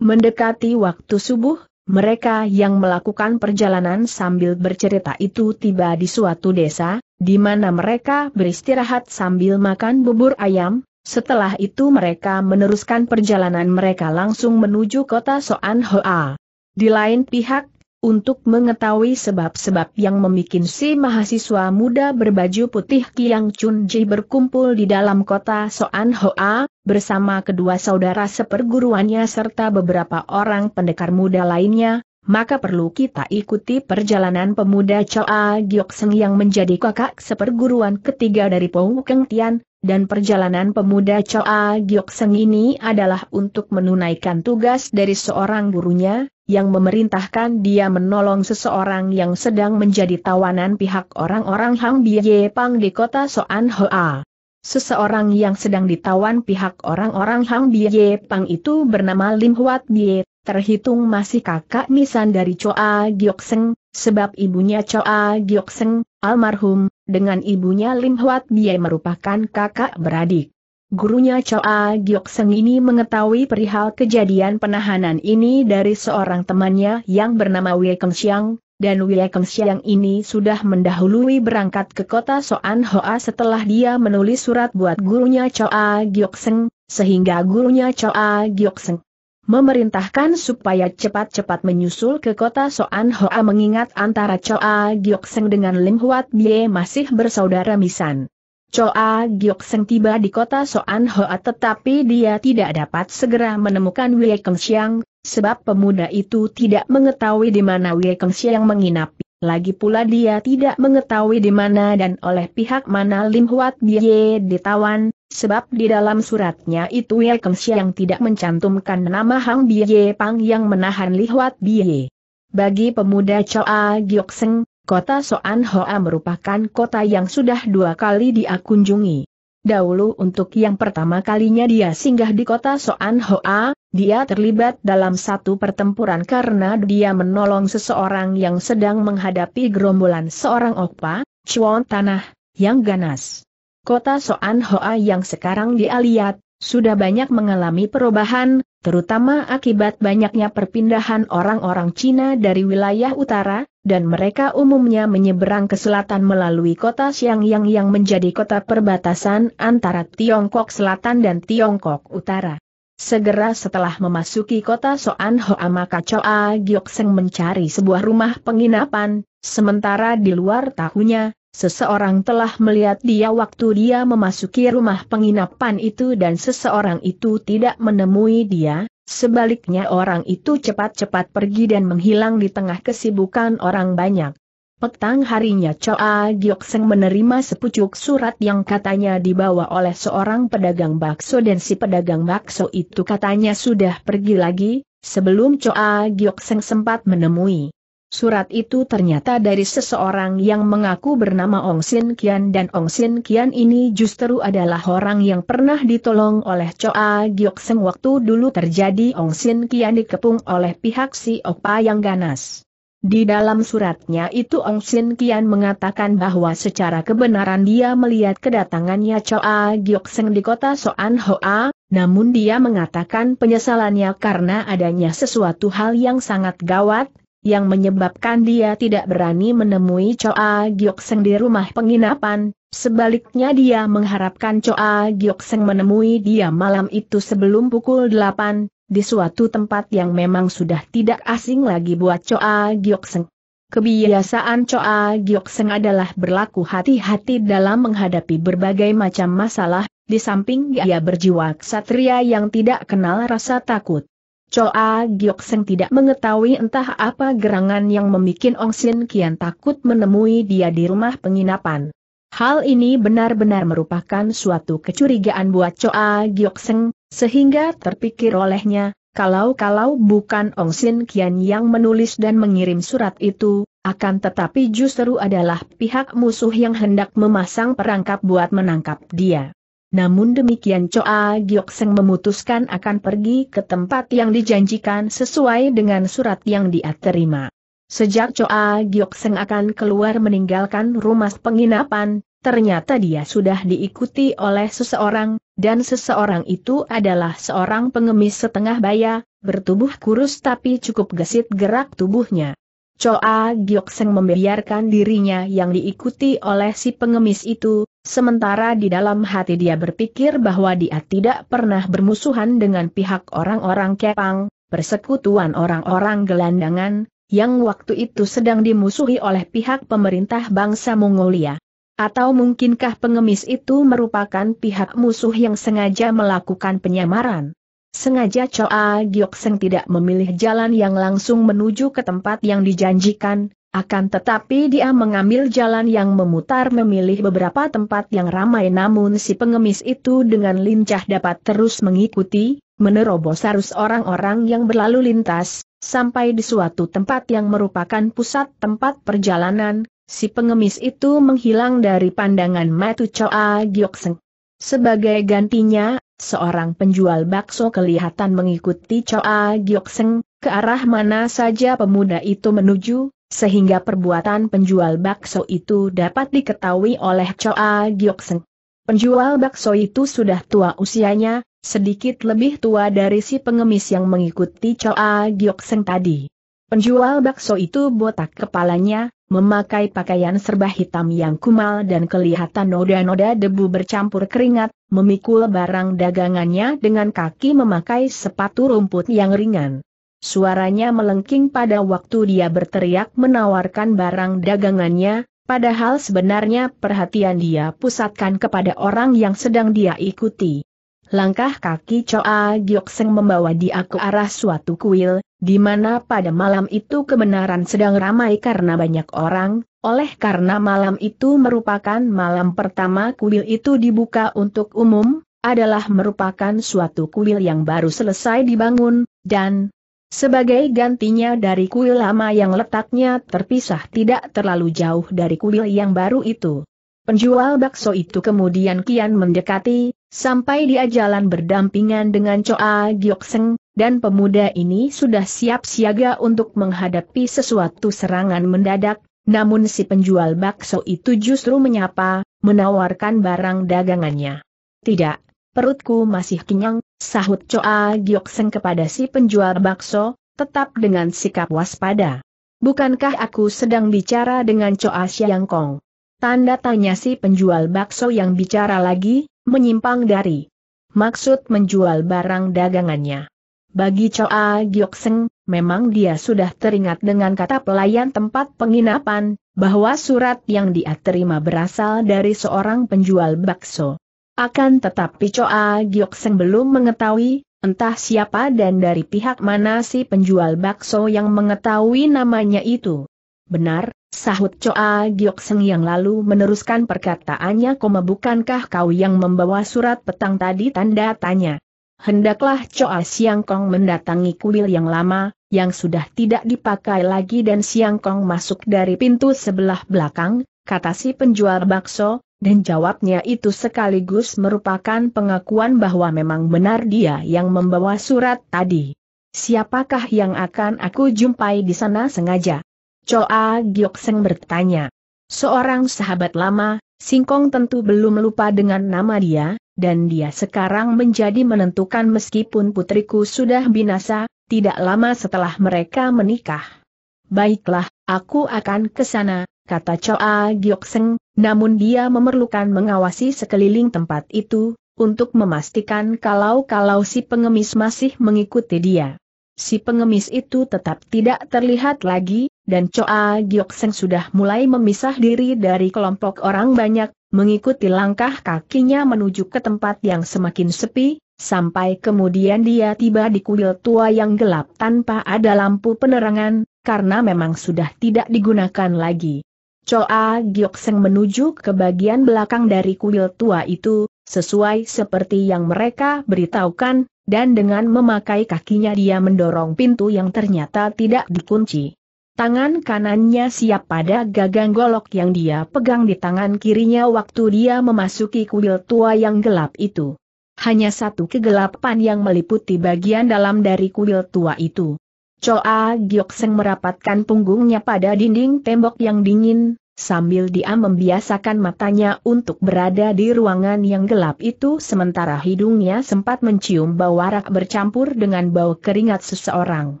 Mendekati waktu subuh, mereka yang melakukan perjalanan sambil bercerita itu tiba di suatu desa, di mana mereka beristirahat sambil makan bubur ayam, setelah itu mereka meneruskan perjalanan mereka langsung menuju kota Soan Hoa. Di lain pihak, untuk mengetahui sebab-sebab yang memikin si mahasiswa muda berbaju putih Kiang Chun Ji berkumpul di dalam kota Soan Hoa, bersama kedua saudara seperguruannya serta beberapa orang pendekar muda lainnya, maka perlu kita ikuti perjalanan pemuda Chao Choa Giok Seng yang menjadi kakak seperguruan ketiga dari Pou Keng Tian, dan perjalanan pemuda Chao Choa Giok Seng ini adalah untuk menunaikan tugas dari seorang gurunya, yang memerintahkan dia menolong seseorang yang sedang menjadi tawanan pihak orang-orang Hang Biye Pang di kota Soan Hoa. Seseorang yang sedang ditawan pihak orang-orang Hang Biye Pang itu bernama Lim Huat Biye terhitung masih kakak nisan dari Choa Gyokseng, sebab ibunya Choa Gyokseng, almarhum, dengan ibunya Lim Huat Bie merupakan kakak beradik. Gurunya Choa Gyokseng ini mengetahui perihal kejadian penahanan ini dari seorang temannya yang bernama Wei Kengxiang, dan Wei Kengxiang ini sudah mendahului berangkat ke kota Soan Hoa setelah dia menulis surat buat gurunya Choa Gyokseng, sehingga gurunya Choa Gyokseng memerintahkan supaya cepat-cepat menyusul ke kota Soan Hoa mengingat antara Choa Giok Seng dengan Lim Huat Bie masih bersaudara misan. Choa Giok Seng tiba di kota Soan Hoa tetapi dia tidak dapat segera menemukan Wei Keng Xiang, sebab pemuda itu tidak mengetahui di mana Wei Keng Xiang menginap. Lagi pula dia tidak mengetahui di mana dan oleh pihak mana Lim Huat Bie ditawan, Sebab di dalam suratnya itu Ye Keng yang tidak mencantumkan nama Hang Biye Pang yang menahan Lihwat Biye. Bagi pemuda Choa Giok Seng, kota Soan Hoa merupakan kota yang sudah dua kali dia kunjungi. Dahulu untuk yang pertama kalinya dia singgah di kota Soan Hoa, dia terlibat dalam satu pertempuran karena dia menolong seseorang yang sedang menghadapi gerombolan seorang Okpa, Chuan Tanah, yang ganas kota Soan Hoa yang sekarang dialiat sudah banyak mengalami perubahan, terutama akibat banyaknya perpindahan orang-orang Cina dari wilayah utara, dan mereka umumnya menyeberang ke selatan melalui kota Xiangyang yang menjadi kota perbatasan antara Tiongkok Selatan dan Tiongkok Utara. Segera setelah memasuki kota Soan Hoa maka Choa Giok mencari sebuah rumah penginapan, sementara di luar tahunya, Seseorang telah melihat dia waktu dia memasuki rumah penginapan itu dan seseorang itu tidak menemui dia, sebaliknya orang itu cepat-cepat pergi dan menghilang di tengah kesibukan orang banyak. Petang harinya Choa Giok Seng menerima sepucuk surat yang katanya dibawa oleh seorang pedagang bakso dan si pedagang bakso itu katanya sudah pergi lagi, sebelum Choa Giok Seng sempat menemui Surat itu ternyata dari seseorang yang mengaku bernama Ong Sin Kian dan Ong Sin Kian ini justru adalah orang yang pernah ditolong oleh Choa Giok Seng waktu dulu terjadi Ong Sin Kian dikepung oleh pihak si Opa yang ganas. Di dalam suratnya itu Ong Sin Kian mengatakan bahwa secara kebenaran dia melihat kedatangannya Choa Giok Seng di kota Soan Hoa, namun dia mengatakan penyesalannya karena adanya sesuatu hal yang sangat gawat, yang menyebabkan dia tidak berani menemui Choa Giok Seng di rumah penginapan, sebaliknya dia mengharapkan Choa Giok Seng menemui dia malam itu sebelum pukul 8, di suatu tempat yang memang sudah tidak asing lagi buat Choa Giok Seng. Kebiasaan Choa Giok Seng adalah berlaku hati-hati dalam menghadapi berbagai macam masalah, di samping ia berjiwa ksatria yang tidak kenal rasa takut. Choa Giok Seng tidak mengetahui entah apa gerangan yang membuat Ong Sin Kian takut menemui dia di rumah penginapan. Hal ini benar-benar merupakan suatu kecurigaan buat Choa Giok Seng, sehingga terpikir olehnya, kalau-kalau bukan Ong Sin Kian yang menulis dan mengirim surat itu, akan tetapi justru adalah pihak musuh yang hendak memasang perangkap buat menangkap dia. Namun demikian Choa Giok Seng memutuskan akan pergi ke tempat yang dijanjikan sesuai dengan surat yang dia terima. Sejak Choa Giok Seng akan keluar meninggalkan rumah penginapan, ternyata dia sudah diikuti oleh seseorang, dan seseorang itu adalah seorang pengemis setengah baya, bertubuh kurus tapi cukup gesit gerak tubuhnya. Choa Giok Seng membiarkan dirinya yang diikuti oleh si pengemis itu, Sementara di dalam hati dia berpikir bahwa dia tidak pernah bermusuhan dengan pihak orang-orang Kepang, persekutuan orang-orang gelandangan, yang waktu itu sedang dimusuhi oleh pihak pemerintah bangsa Mongolia. Atau mungkinkah pengemis itu merupakan pihak musuh yang sengaja melakukan penyamaran? Sengaja Choa Gyokseng tidak memilih jalan yang langsung menuju ke tempat yang dijanjikan, akan tetapi dia mengambil jalan yang memutar memilih beberapa tempat yang ramai namun si pengemis itu dengan lincah dapat terus mengikuti, menerobos arus orang-orang yang berlalu lintas, sampai di suatu tempat yang merupakan pusat tempat perjalanan, si pengemis itu menghilang dari pandangan Matu Choa Gyokseng. Sebagai gantinya, seorang penjual bakso kelihatan mengikuti Choa Gyokseng, ke arah mana saja pemuda itu menuju, sehingga perbuatan penjual bakso itu dapat diketahui oleh Choa Giok Seng. Penjual bakso itu sudah tua usianya, sedikit lebih tua dari si pengemis yang mengikuti Choa Giok Seng tadi. Penjual bakso itu botak kepalanya, memakai pakaian serba hitam yang kumal dan kelihatan noda-noda debu bercampur keringat, memikul barang dagangannya dengan kaki memakai sepatu rumput yang ringan. Suaranya melengking pada waktu dia berteriak menawarkan barang dagangannya, padahal sebenarnya perhatian dia pusatkan kepada orang yang sedang dia ikuti. Langkah kaki Choa Gyokseng membawa dia ke arah suatu kuil, di mana pada malam itu kebenaran sedang ramai karena banyak orang, oleh karena malam itu merupakan malam pertama kuil itu dibuka untuk umum, adalah merupakan suatu kuil yang baru selesai dibangun, dan, sebagai gantinya dari kuil lama yang letaknya terpisah tidak terlalu jauh dari kuil yang baru itu. Penjual bakso itu kemudian kian mendekati, sampai dia jalan berdampingan dengan Choa Gyokseng, dan pemuda ini sudah siap siaga untuk menghadapi sesuatu serangan mendadak, namun si penjual bakso itu justru menyapa, menawarkan barang dagangannya. Tidak, perutku masih kenyang, sahut Choa Gyokseng kepada si penjual bakso, tetap dengan sikap waspada. Bukankah aku sedang bicara dengan Choa Kong? Tanda tanya si penjual bakso yang bicara lagi, menyimpang dari maksud menjual barang dagangannya. Bagi Choa Gyokseng, memang dia sudah teringat dengan kata pelayan tempat penginapan, bahwa surat yang dia terima berasal dari seorang penjual bakso. Akan tetapi Choa Seng belum mengetahui, entah siapa dan dari pihak mana si penjual bakso yang mengetahui namanya itu. Benar, sahut Choa Seng yang lalu meneruskan perkataannya koma bukankah kau yang membawa surat petang tadi tanda tanya. Hendaklah Choa kong mendatangi kuil yang lama, yang sudah tidak dipakai lagi dan Siang-kong masuk dari pintu sebelah belakang, kata si penjual bakso, dan jawabnya itu sekaligus merupakan pengakuan bahwa memang benar dia yang membawa surat tadi. Siapakah yang akan aku jumpai di sana sengaja? Choa Gyokseng bertanya. Seorang sahabat lama, Singkong tentu belum lupa dengan nama dia, dan dia sekarang menjadi menentukan meskipun putriku sudah binasa, tidak lama setelah mereka menikah. Baiklah, aku akan ke sana, kata Choa Gyokseng, namun dia memerlukan mengawasi sekeliling tempat itu, untuk memastikan kalau-kalau si pengemis masih mengikuti dia. Si pengemis itu tetap tidak terlihat lagi, dan Choa Gioksen sudah mulai memisah diri dari kelompok orang banyak, mengikuti langkah kakinya menuju ke tempat yang semakin sepi, sampai kemudian dia tiba di kuil tua yang gelap tanpa ada lampu penerangan, karena memang sudah tidak digunakan lagi. Choa Giok-seng menuju ke bagian belakang dari kuil tua itu, sesuai seperti yang mereka beritahukan, dan dengan memakai kakinya dia mendorong pintu yang ternyata tidak dikunci. Tangan kanannya siap pada gagang golok yang dia pegang di tangan kirinya waktu dia memasuki kuil tua yang gelap itu. Hanya satu kegelapan yang meliputi bagian dalam dari kuil tua itu. Choa Seng merapatkan punggungnya pada dinding tembok yang dingin, sambil dia membiasakan matanya untuk berada di ruangan yang gelap itu sementara hidungnya sempat mencium bau arak bercampur dengan bau keringat seseorang.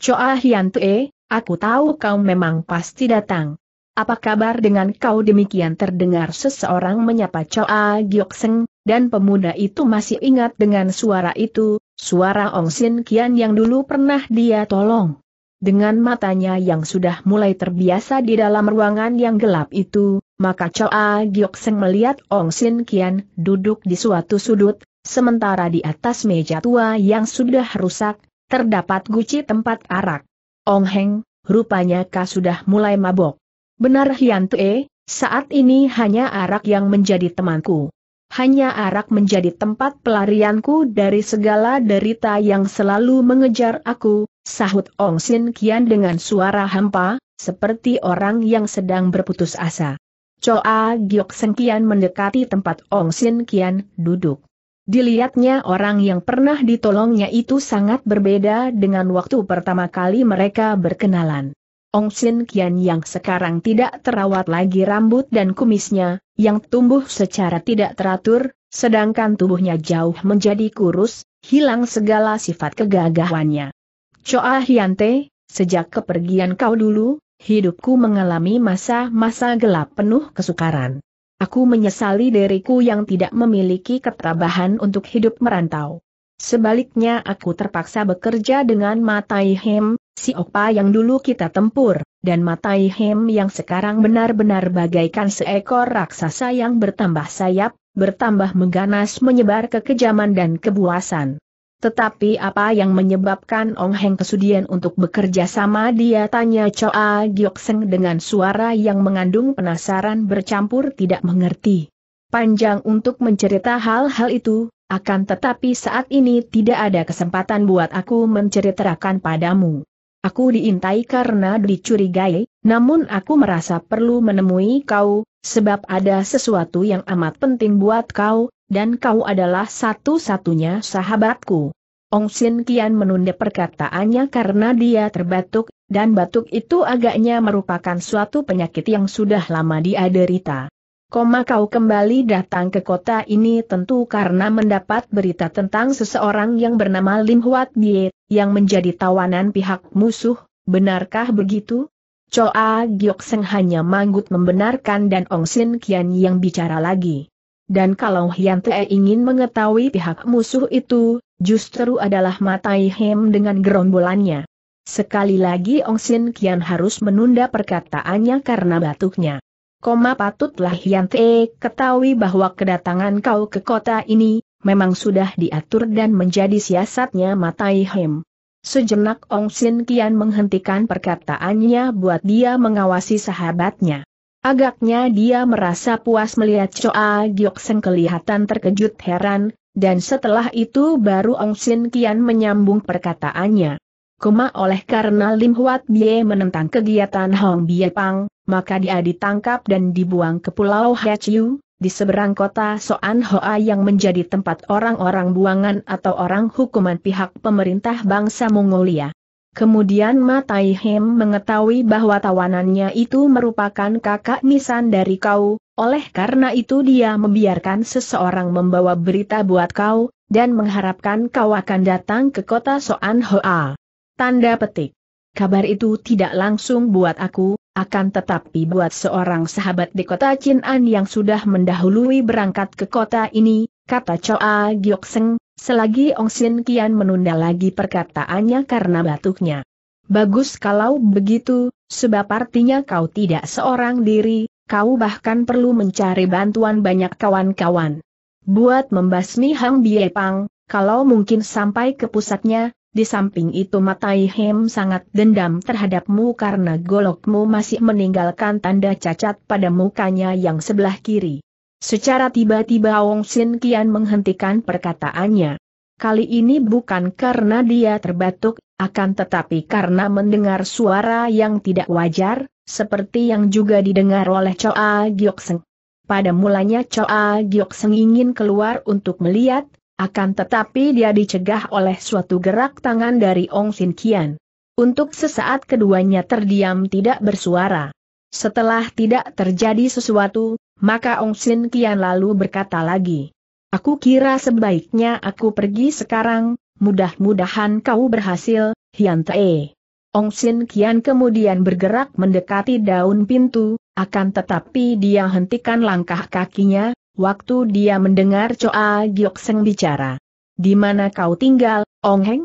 Choa Tue, aku tahu kau memang pasti datang. Apa kabar dengan kau demikian terdengar seseorang menyapa Choa Seng, dan pemuda itu masih ingat dengan suara itu, Suara Ong Sin Kian yang dulu pernah dia tolong. Dengan matanya yang sudah mulai terbiasa di dalam ruangan yang gelap itu, maka Choa Giok Seng melihat Ong Sin Kian duduk di suatu sudut, sementara di atas meja tua yang sudah rusak, terdapat guci tempat arak. Ong Heng, rupanya Ka sudah mulai mabok. Benar Hian Tue, saat ini hanya arak yang menjadi temanku. Hanya arak menjadi tempat pelarianku dari segala derita yang selalu mengejar aku, sahut Ong Sin Kian dengan suara hampa, seperti orang yang sedang berputus asa. Choa Giok Seng Kian mendekati tempat Ong Sin Kian duduk. Dilihatnya orang yang pernah ditolongnya itu sangat berbeda dengan waktu pertama kali mereka berkenalan. Ong Sin Kian yang sekarang tidak terawat lagi rambut dan kumisnya, yang tumbuh secara tidak teratur, sedangkan tubuhnya jauh menjadi kurus, hilang segala sifat kegagahannya. Choa Hyante, sejak kepergian kau dulu, hidupku mengalami masa-masa gelap penuh kesukaran. Aku menyesali diriku yang tidak memiliki ketabahan untuk hidup merantau. Sebaliknya aku terpaksa bekerja dengan mata Hem, si Opa yang dulu kita tempur, dan Matai Hem yang sekarang benar-benar bagaikan seekor raksasa yang bertambah sayap, bertambah mengganas menyebar kekejaman dan kebuasan. Tetapi apa yang menyebabkan Ong Heng kesudian untuk bekerja sama dia tanya Choa Giok Seng dengan suara yang mengandung penasaran bercampur tidak mengerti. Panjang untuk mencerita hal-hal itu, akan tetapi saat ini tidak ada kesempatan buat aku menceritakan padamu. Aku diintai karena dicurigai, namun aku merasa perlu menemui kau, sebab ada sesuatu yang amat penting buat kau, dan kau adalah satu-satunya sahabatku. Ong Sin Kian menunda perkataannya karena dia terbatuk, dan batuk itu agaknya merupakan suatu penyakit yang sudah lama dia derita. Koma kau kembali datang ke kota ini tentu karena mendapat berita tentang seseorang yang bernama Lim Huat Bie, yang menjadi tawanan pihak musuh, benarkah begitu? Choa Giok Seng hanya manggut membenarkan dan Ong Sin Kian yang bicara lagi. Dan kalau Hian Te ingin mengetahui pihak musuh itu, justru adalah Matai Hem dengan gerombolannya. Sekali lagi Ong Sin Kian harus menunda perkataannya karena batuknya. Koma patutlah Hyante ketahui bahwa kedatangan kau ke kota ini, memang sudah diatur dan menjadi siasatnya Matai Hem. Sejenak Ong Sin Kian menghentikan perkataannya buat dia mengawasi sahabatnya. Agaknya dia merasa puas melihat Choa Giok Seng kelihatan terkejut heran, dan setelah itu baru Ong Sin Kian menyambung perkataannya. Koma oleh karena Lim Huat Bie menentang kegiatan Hong Bie Pang, maka dia ditangkap dan dibuang ke Pulau Hechiu, di seberang kota Soan Hoa yang menjadi tempat orang-orang buangan atau orang hukuman pihak pemerintah bangsa Mongolia. Kemudian Matai Hem mengetahui bahwa tawanannya itu merupakan kakak nisan dari kau, oleh karena itu dia membiarkan seseorang membawa berita buat kau, dan mengharapkan kau akan datang ke kota Soan Hoa. Tanda petik. Kabar itu tidak langsung buat aku, akan tetapi buat seorang sahabat di kota Chin'an yang sudah mendahului berangkat ke kota ini, kata Choa Giok Seng, selagi Ong Sin Kian menunda lagi perkataannya karena batuknya. Bagus kalau begitu, sebab artinya kau tidak seorang diri, kau bahkan perlu mencari bantuan banyak kawan-kawan. Buat membasmi Hang Bie Pang, kalau mungkin sampai ke pusatnya, di samping itu Matai Hem sangat dendam terhadapmu karena golokmu masih meninggalkan tanda cacat pada mukanya yang sebelah kiri. Secara tiba-tiba Wong Sin Kian menghentikan perkataannya. Kali ini bukan karena dia terbatuk, akan tetapi karena mendengar suara yang tidak wajar, seperti yang juga didengar oleh Choa Giokseng. Pada mulanya Choa Giokseng ingin keluar untuk melihat, akan tetapi dia dicegah oleh suatu gerak tangan dari Ong Sin Kian. Untuk sesaat keduanya terdiam tidak bersuara. Setelah tidak terjadi sesuatu, maka Ong Sin Kian lalu berkata lagi. Aku kira sebaiknya aku pergi sekarang, mudah-mudahan kau berhasil, Hian Tae. Ong Sin Kian kemudian bergerak mendekati daun pintu, akan tetapi dia hentikan langkah kakinya, waktu dia mendengar Choa Giok Seng bicara. Di mana kau tinggal, Ong Heng?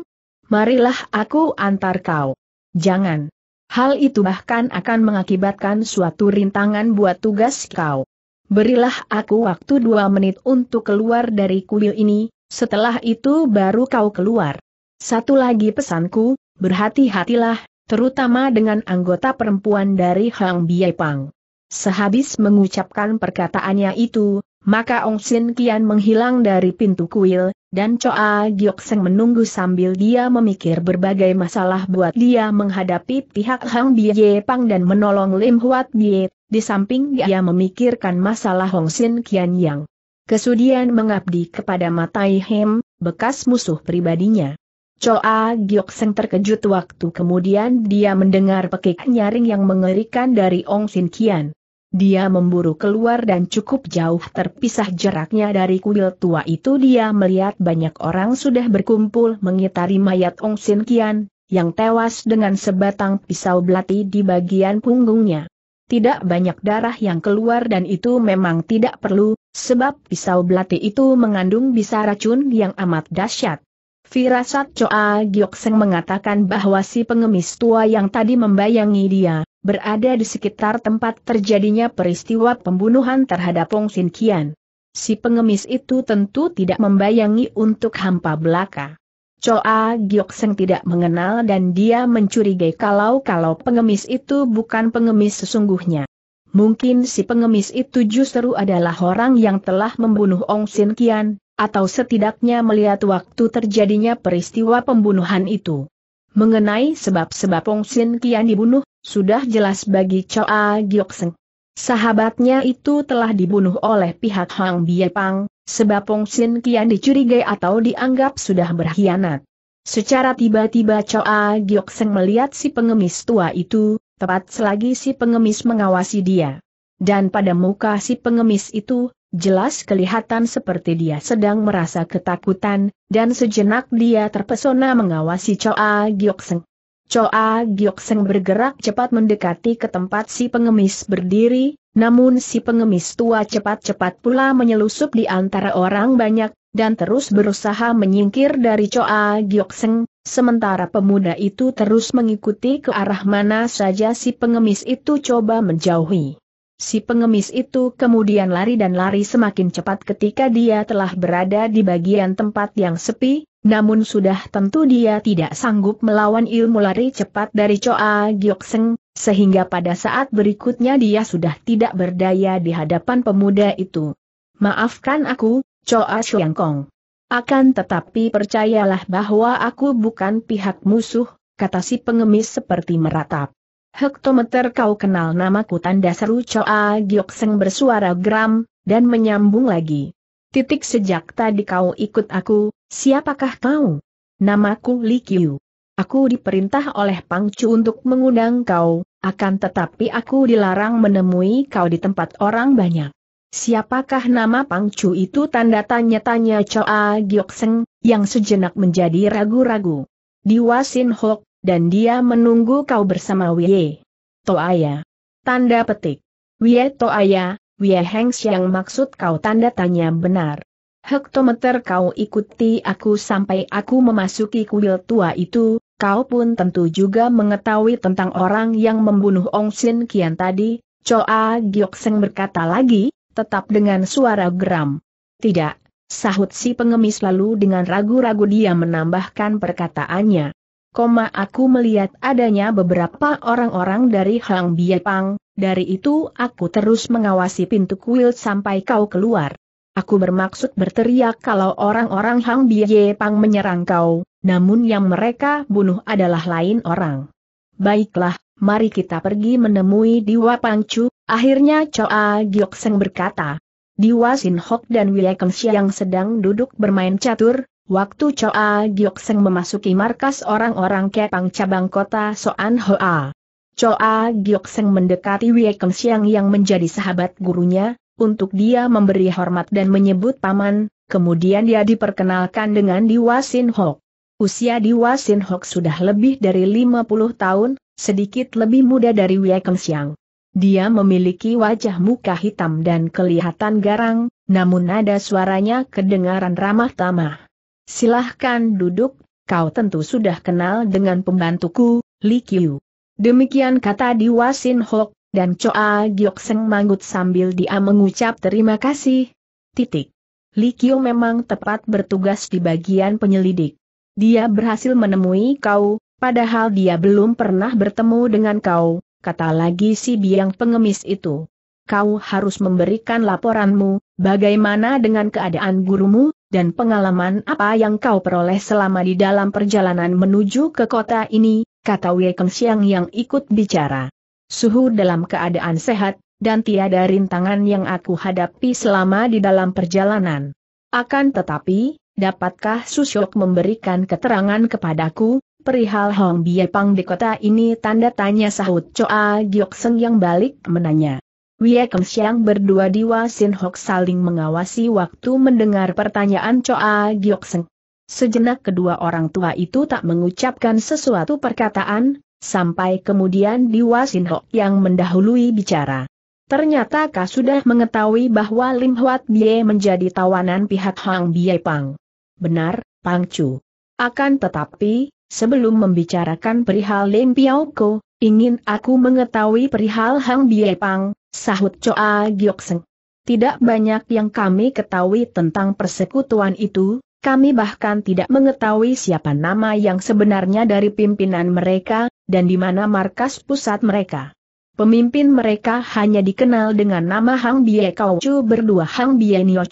Marilah aku antar kau. Jangan. Hal itu bahkan akan mengakibatkan suatu rintangan buat tugas kau. Berilah aku waktu dua menit untuk keluar dari kuil ini, setelah itu baru kau keluar. Satu lagi pesanku, berhati-hatilah, terutama dengan anggota perempuan dari Hang Biai Pang. Sehabis mengucapkan perkataannya itu, maka Ong Sin Kian menghilang dari pintu kuil, dan Choa Giok Seng menunggu sambil dia memikir berbagai masalah buat dia menghadapi pihak Hang Bie Pang dan menolong Lim Huat Bie, di samping dia memikirkan masalah Ong Sin Kian yang kesudian mengabdi kepada Matai Hem, bekas musuh pribadinya. Choa Giok Seng terkejut waktu kemudian dia mendengar pekik nyaring yang mengerikan dari Ong Sin Kian. Dia memburu keluar dan cukup jauh terpisah jaraknya dari kuil tua itu dia melihat banyak orang sudah berkumpul mengitari mayat Ong Sin Kian, yang tewas dengan sebatang pisau belati di bagian punggungnya. Tidak banyak darah yang keluar dan itu memang tidak perlu, sebab pisau belati itu mengandung bisa racun yang amat dahsyat. Firasat Choa Giok Seng mengatakan bahwa si pengemis tua yang tadi membayangi dia, berada di sekitar tempat terjadinya peristiwa pembunuhan terhadap Wong Sin Kian. Si pengemis itu tentu tidak membayangi untuk hampa belaka. Choa Giok Seng tidak mengenal dan dia mencurigai kalau-kalau pengemis itu bukan pengemis sesungguhnya. Mungkin si pengemis itu justru adalah orang yang telah membunuh Ong Sin Kian, atau setidaknya melihat waktu terjadinya peristiwa pembunuhan itu. Mengenai sebab-sebab Ong Sin Kian dibunuh, sudah jelas bagi Choa Seng. Sahabatnya itu telah dibunuh oleh pihak Hang Bi-pang, sebab Pong Sin Kian dicurigai atau dianggap sudah berkhianat. Secara tiba-tiba Choa Seng melihat si pengemis tua itu, tepat selagi si pengemis mengawasi dia. Dan pada muka si pengemis itu, jelas kelihatan seperti dia sedang merasa ketakutan, dan sejenak dia terpesona mengawasi Choa Seng. Choa Giok Seng bergerak cepat mendekati ke tempat si pengemis berdiri, namun si pengemis tua cepat-cepat pula menyelusup di antara orang banyak, dan terus berusaha menyingkir dari Choa Giok Seng, sementara pemuda itu terus mengikuti ke arah mana saja si pengemis itu coba menjauhi. Si pengemis itu kemudian lari dan lari semakin cepat ketika dia telah berada di bagian tempat yang sepi, namun sudah tentu dia tidak sanggup melawan ilmu lari cepat dari Choa Gyokseng, sehingga pada saat berikutnya dia sudah tidak berdaya di hadapan pemuda itu. Maafkan aku, Choa Kong. Akan tetapi percayalah bahwa aku bukan pihak musuh, kata si pengemis seperti meratap. Hektometer kau kenal namaku tanda seru Choa Gyokseng bersuara geram, dan menyambung lagi. Titik sejak tadi kau ikut aku, siapakah kau? Namaku Li Qiu. Aku diperintah oleh Pang Chu untuk mengundang kau, akan tetapi aku dilarang menemui kau di tempat orang banyak. Siapakah nama Pang Chu itu tanda tanya-tanya Choa Giok Seng, yang sejenak menjadi ragu-ragu. Di Wasin Hok, dan dia menunggu kau bersama Wei. Toaya. Tanda petik. Wei Toaya, Wei Heng Xiang maksud kau tanda tanya benar. Hektometer kau ikuti aku sampai aku memasuki kuil tua itu, kau pun tentu juga mengetahui tentang orang yang membunuh Ong Sin Kian tadi, Choa Giok Seng berkata lagi, tetap dengan suara geram. Tidak, sahut si pengemis lalu dengan ragu-ragu dia menambahkan perkataannya. Koma aku melihat adanya beberapa orang-orang dari Hang Biapang, dari itu aku terus mengawasi pintu kuil sampai kau keluar. Aku bermaksud berteriak kalau orang-orang Hang Biye Pang menyerang kau, namun yang mereka bunuh adalah lain orang. Baiklah, mari kita pergi menemui Diwa Pangcu, akhirnya Choa Giok Seng berkata. Diwa Sin Hok dan Wei Keng yang sedang duduk bermain catur, waktu Choa Giok Seng memasuki markas orang-orang Kepang cabang kota Soan Hoa. Choa Giok Seng mendekati Wei Keng Siang yang menjadi sahabat gurunya, untuk dia memberi hormat dan menyebut paman, kemudian dia diperkenalkan dengan Diwa Sin Hok. Usia Diwa Sin Hok sudah lebih dari 50 tahun, sedikit lebih muda dari Wei Keng Siang. Dia memiliki wajah muka hitam dan kelihatan garang, namun nada suaranya kedengaran ramah tamah. Silahkan duduk, kau tentu sudah kenal dengan pembantuku, Li Qiu. Demikian kata Diwa Sin Hok, dan Choa Giok Seng manggut sambil dia mengucap terima kasih. Titik. Kyo memang tepat bertugas di bagian penyelidik. Dia berhasil menemui kau, padahal dia belum pernah bertemu dengan kau, kata lagi si biang pengemis itu. Kau harus memberikan laporanmu, bagaimana dengan keadaan gurumu, dan pengalaman apa yang kau peroleh selama di dalam perjalanan menuju ke kota ini, kata Wei Keng Xiang yang ikut bicara. Suhu dalam keadaan sehat, dan tiada rintangan yang aku hadapi selama di dalam perjalanan. Akan tetapi, dapatkah Susyok memberikan keterangan kepadaku, perihal Hong Bie Pang di kota ini tanda tanya sahut Choa Giok Seng yang balik menanya. Wei Keng Xiang berdua di Wasin Hok saling mengawasi waktu mendengar pertanyaan Choa Giok Seng. Sejenak kedua orang tua itu tak mengucapkan sesuatu perkataan, sampai kemudian Wasinho yang mendahului bicara. Ternyata kau sudah mengetahui bahwa Lim Huat Bie menjadi tawanan pihak Hang Bie Pang. Benar, Pang Chu. Akan tetapi, sebelum membicarakan perihal Lim Piao Ko, ingin aku mengetahui perihal Hang Bie Pang, sahut Choa Giok Seng. Tidak banyak yang kami ketahui tentang persekutuan itu, kami bahkan tidak mengetahui siapa nama yang sebenarnya dari pimpinan mereka, dan di mana markas pusat mereka. Pemimpin mereka hanya dikenal dengan nama Hang Bie Chu berdua Hang Bie Nio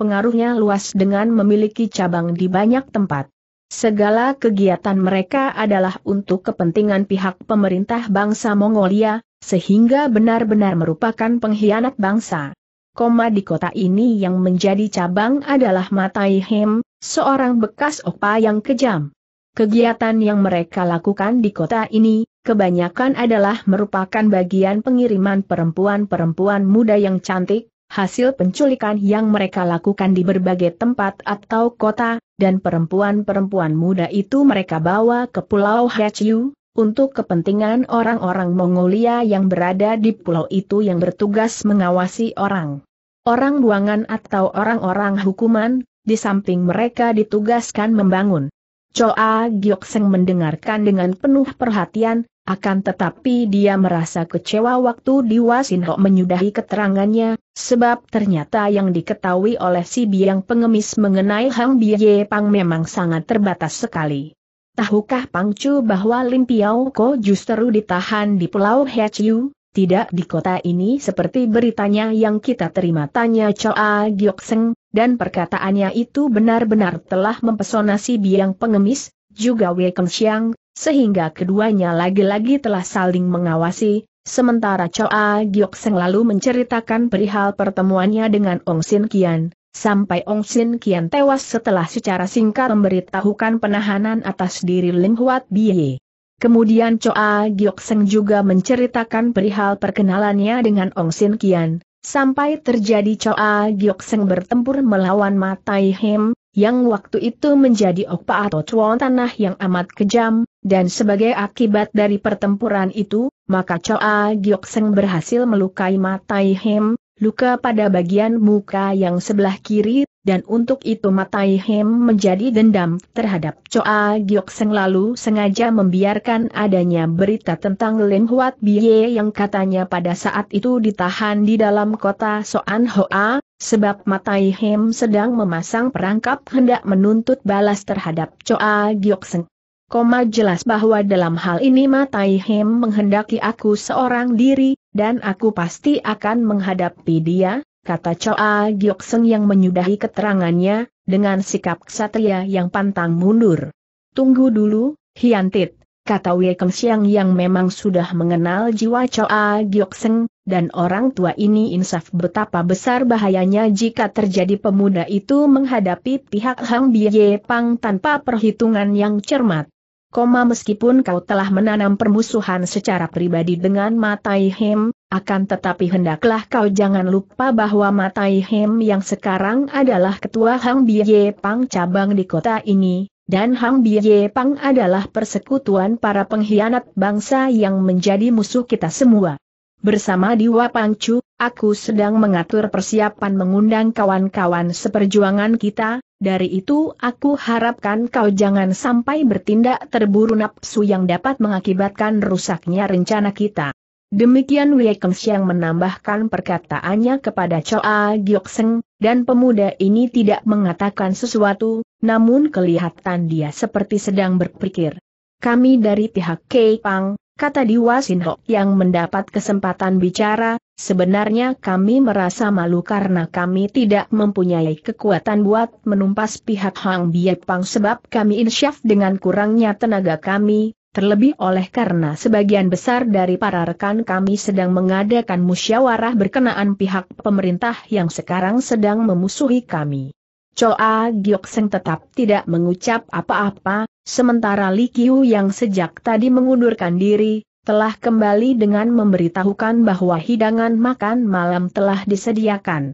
pengaruhnya luas dengan memiliki cabang di banyak tempat. Segala kegiatan mereka adalah untuk kepentingan pihak pemerintah bangsa Mongolia, sehingga benar-benar merupakan pengkhianat bangsa. Koma di kota ini yang menjadi cabang adalah Matai Hem, seorang bekas opa yang kejam. Kegiatan yang mereka lakukan di kota ini, kebanyakan adalah merupakan bagian pengiriman perempuan-perempuan muda yang cantik, hasil penculikan yang mereka lakukan di berbagai tempat atau kota, dan perempuan-perempuan muda itu mereka bawa ke Pulau Hachiu, untuk kepentingan orang-orang Mongolia yang berada di pulau itu yang bertugas mengawasi orang. Orang buangan atau orang-orang hukuman, di samping mereka ditugaskan membangun. Choa Giok Seng mendengarkan dengan penuh perhatian, akan tetapi dia merasa kecewa waktu Diwa Sinho menyudahi keterangannya, sebab ternyata yang diketahui oleh si biang pengemis mengenai Hang Biye Pang memang sangat terbatas sekali. Tahukah Pang Chu bahwa Lim Piao Ko justru ditahan di Pulau Hechiu, tidak di kota ini seperti beritanya yang kita terima tanya Choa Giok Seng, dan perkataannya itu benar-benar telah mempesona si biang pengemis, juga Wei Kengxiang, sehingga keduanya lagi-lagi telah saling mengawasi, sementara Choa Giok Seng lalu menceritakan perihal pertemuannya dengan Ong Sin Kian, sampai Ong Sin Kian tewas setelah secara singkat memberitahukan penahanan atas diri Lim Huat Biye. Kemudian Choa Giok Seng juga menceritakan perihal perkenalannya dengan Ong Sin Kian, Sampai terjadi Choa Seng bertempur melawan Matai Him, yang waktu itu menjadi Okpa atau Chuan Tanah yang amat kejam, dan sebagai akibat dari pertempuran itu, maka Choa Seng berhasil melukai Matai Him, luka pada bagian muka yang sebelah kiri, dan untuk itu Matai Hem menjadi dendam terhadap Choa Giok Seng lalu sengaja membiarkan adanya berita tentang Lim Huat Bie yang katanya pada saat itu ditahan di dalam kota Soan Hoa, sebab Matai Hem sedang memasang perangkap hendak menuntut balas terhadap Choa Giok Seng. Koma jelas bahwa dalam hal ini Matai Hem menghendaki aku seorang diri, dan aku pasti akan menghadapi dia, kata Choa Giok-seng yang menyudahi keterangannya, dengan sikap ksatria yang pantang mundur. Tunggu dulu, Hiantit, kata Wei Keng Siang yang memang sudah mengenal jiwa Choa Giok-seng dan orang tua ini insaf betapa besar bahayanya jika terjadi pemuda itu menghadapi pihak Hang Biye Pang tanpa perhitungan yang cermat. Koma meskipun kau telah menanam permusuhan secara pribadi dengan Matai Hem, akan tetapi hendaklah kau jangan lupa bahwa Matai Hem yang sekarang adalah ketua Hang Biye Pang cabang di kota ini, dan Hang Biye Pang adalah persekutuan para pengkhianat bangsa yang menjadi musuh kita semua. Bersama Diwa Pangcu, aku sedang mengatur persiapan mengundang kawan-kawan seperjuangan kita, dari itu aku harapkan kau jangan sampai bertindak terburu nafsu yang dapat mengakibatkan rusaknya rencana kita. Demikian Wei Xiang menambahkan perkataannya kepada Choa Gyokseng, dan pemuda ini tidak mengatakan sesuatu, namun kelihatan dia seperti sedang berpikir. Kami dari pihak Kei Pang, kata Diwa Sinho yang mendapat kesempatan bicara, sebenarnya kami merasa malu karena kami tidak mempunyai kekuatan buat menumpas pihak Hang Pang sebab kami insyaf dengan kurangnya tenaga kami, terlebih oleh karena sebagian besar dari para rekan kami sedang mengadakan musyawarah berkenaan pihak pemerintah yang sekarang sedang memusuhi kami. Choa Gyokseng Seng tetap tidak mengucap apa-apa, Sementara Li Qiu yang sejak tadi mengundurkan diri, telah kembali dengan memberitahukan bahwa hidangan makan malam telah disediakan.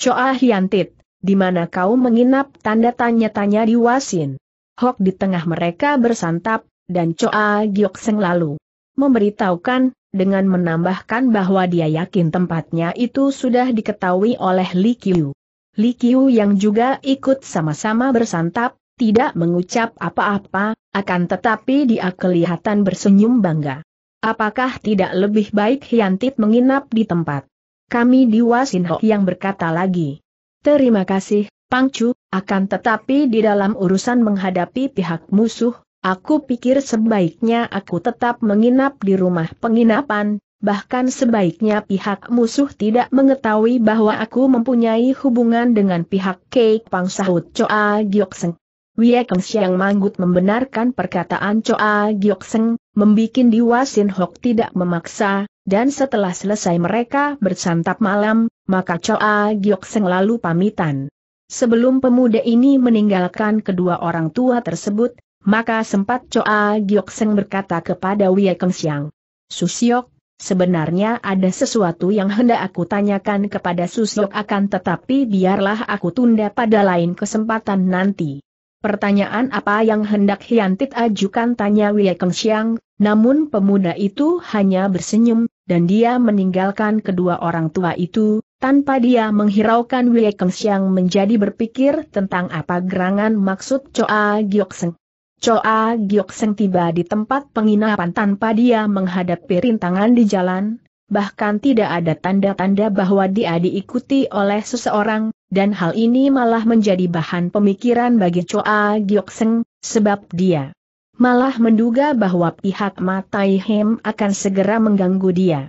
Choa Hiantit, di mana kau menginap tanda tanya-tanya di Wasin. Hok di tengah mereka bersantap, dan Choa Giok Seng lalu memberitahukan, dengan menambahkan bahwa dia yakin tempatnya itu sudah diketahui oleh Li Qiu. Li Qiu yang juga ikut sama-sama bersantap, tidak mengucap apa-apa, akan tetapi dia kelihatan bersenyum bangga. Apakah tidak lebih baik Hyantit menginap di tempat? Kami di Wasinho yang berkata lagi. Terima kasih, Pangcu, akan tetapi di dalam urusan menghadapi pihak musuh, aku pikir sebaiknya aku tetap menginap di rumah penginapan, bahkan sebaiknya pihak musuh tidak mengetahui bahwa aku mempunyai hubungan dengan pihak Keik Pangsahut Choa Giok Wie Keng Siang Manggut membenarkan perkataan Choa Giok Seng, membuat Di Wasin Hok tidak memaksa, dan setelah selesai mereka bersantap malam, maka Choa Giok Seng lalu pamitan. Sebelum pemuda ini meninggalkan kedua orang tua tersebut, maka sempat Choa Giok Seng berkata kepada Wie Keng Susyok, Susiok, Sebenarnya ada sesuatu yang hendak aku tanyakan kepada Susyok akan tetapi biarlah aku tunda pada lain kesempatan nanti. Pertanyaan apa yang hendak Hiantit ajukan tanya Wei Kengxiang, namun pemuda itu hanya bersenyum, dan dia meninggalkan kedua orang tua itu, tanpa dia menghiraukan Wei Kengxiang menjadi berpikir tentang apa gerangan maksud Choa Gyokseng. Choa Gyokseng tiba di tempat penginapan tanpa dia menghadapi rintangan di jalan, bahkan tidak ada tanda-tanda bahwa dia diikuti oleh seseorang, dan hal ini malah menjadi bahan pemikiran bagi Choa Giok Seng, sebab dia malah menduga bahwa pihak Matai Hem akan segera mengganggu dia.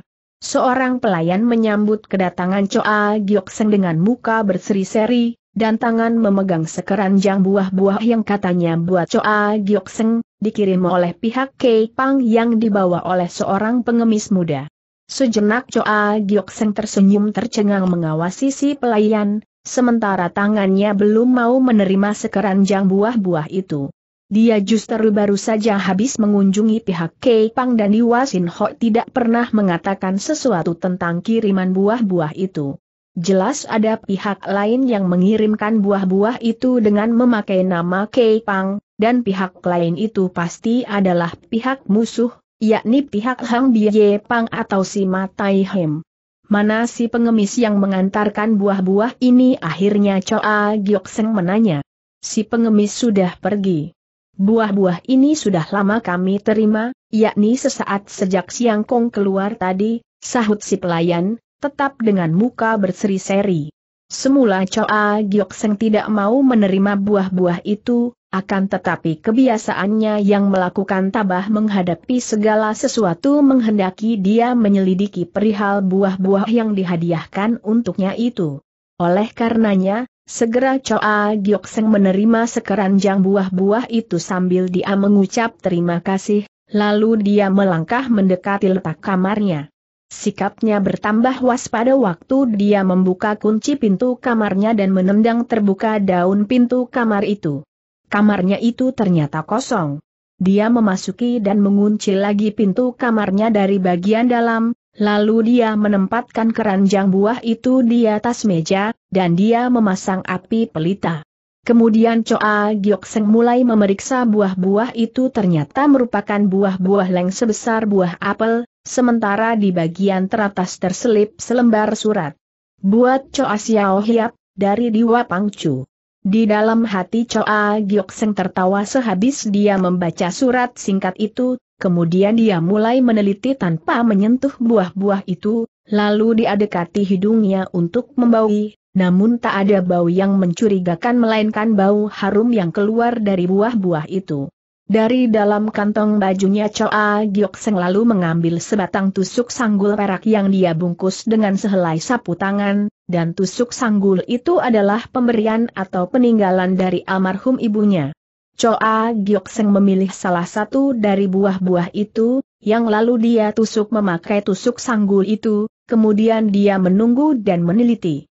Seorang pelayan menyambut kedatangan Choa Giok Seng dengan muka berseri-seri, dan tangan memegang sekeranjang buah-buah yang katanya buat Choa Giok Seng, dikirim oleh pihak Kei Pang yang dibawa oleh seorang pengemis muda. Sejenak Choa Giok Seng tersenyum tercengang mengawasi si pelayan, sementara tangannya belum mau menerima sekeranjang buah-buah itu. Dia justru baru saja habis mengunjungi pihak Kei Pang dan Iwasin Ho tidak pernah mengatakan sesuatu tentang kiriman buah-buah itu. Jelas ada pihak lain yang mengirimkan buah-buah itu dengan memakai nama Kei Pang, dan pihak lain itu pasti adalah pihak musuh, yakni pihak Hang Bie Pang atau si Matai Hem. Mana si pengemis yang mengantarkan buah-buah ini akhirnya Choa Giok Seng menanya. Si pengemis sudah pergi. Buah-buah ini sudah lama kami terima, yakni sesaat sejak siang Kong keluar tadi, sahut si pelayan, tetap dengan muka berseri-seri. Semula Choa Giok Seng tidak mau menerima buah-buah itu, akan tetapi kebiasaannya yang melakukan tabah menghadapi segala sesuatu menghendaki dia menyelidiki perihal buah-buah yang dihadiahkan untuknya itu. Oleh karenanya, segera Choa Giok Seng menerima sekeranjang buah-buah itu sambil dia mengucap terima kasih, lalu dia melangkah mendekati letak kamarnya. Sikapnya bertambah waspada waktu dia membuka kunci pintu kamarnya dan menendang terbuka daun pintu kamar itu. Kamarnya itu ternyata kosong. Dia memasuki dan mengunci lagi pintu kamarnya dari bagian dalam, lalu dia menempatkan keranjang buah itu di atas meja, dan dia memasang api pelita. Kemudian Choa Giok Seng mulai memeriksa buah-buah itu ternyata merupakan buah-buah leng sebesar buah apel, sementara di bagian teratas terselip selembar surat. Buat Choa Xiao Hiap, dari Diwa Pangcu. Di dalam hati Choa Giok Seng tertawa sehabis dia membaca surat singkat itu, kemudian dia mulai meneliti tanpa menyentuh buah-buah itu, lalu dia dekati hidungnya untuk membaui, namun tak ada bau yang mencurigakan melainkan bau harum yang keluar dari buah-buah itu. Dari dalam kantong bajunya Choa Giok Seng lalu mengambil sebatang tusuk sanggul perak yang dia bungkus dengan sehelai sapu tangan, dan tusuk sanggul itu adalah pemberian atau peninggalan dari almarhum ibunya. Choa Gyokseng memilih salah satu dari buah-buah itu, yang lalu dia tusuk memakai tusuk sanggul itu, kemudian dia menunggu dan meneliti.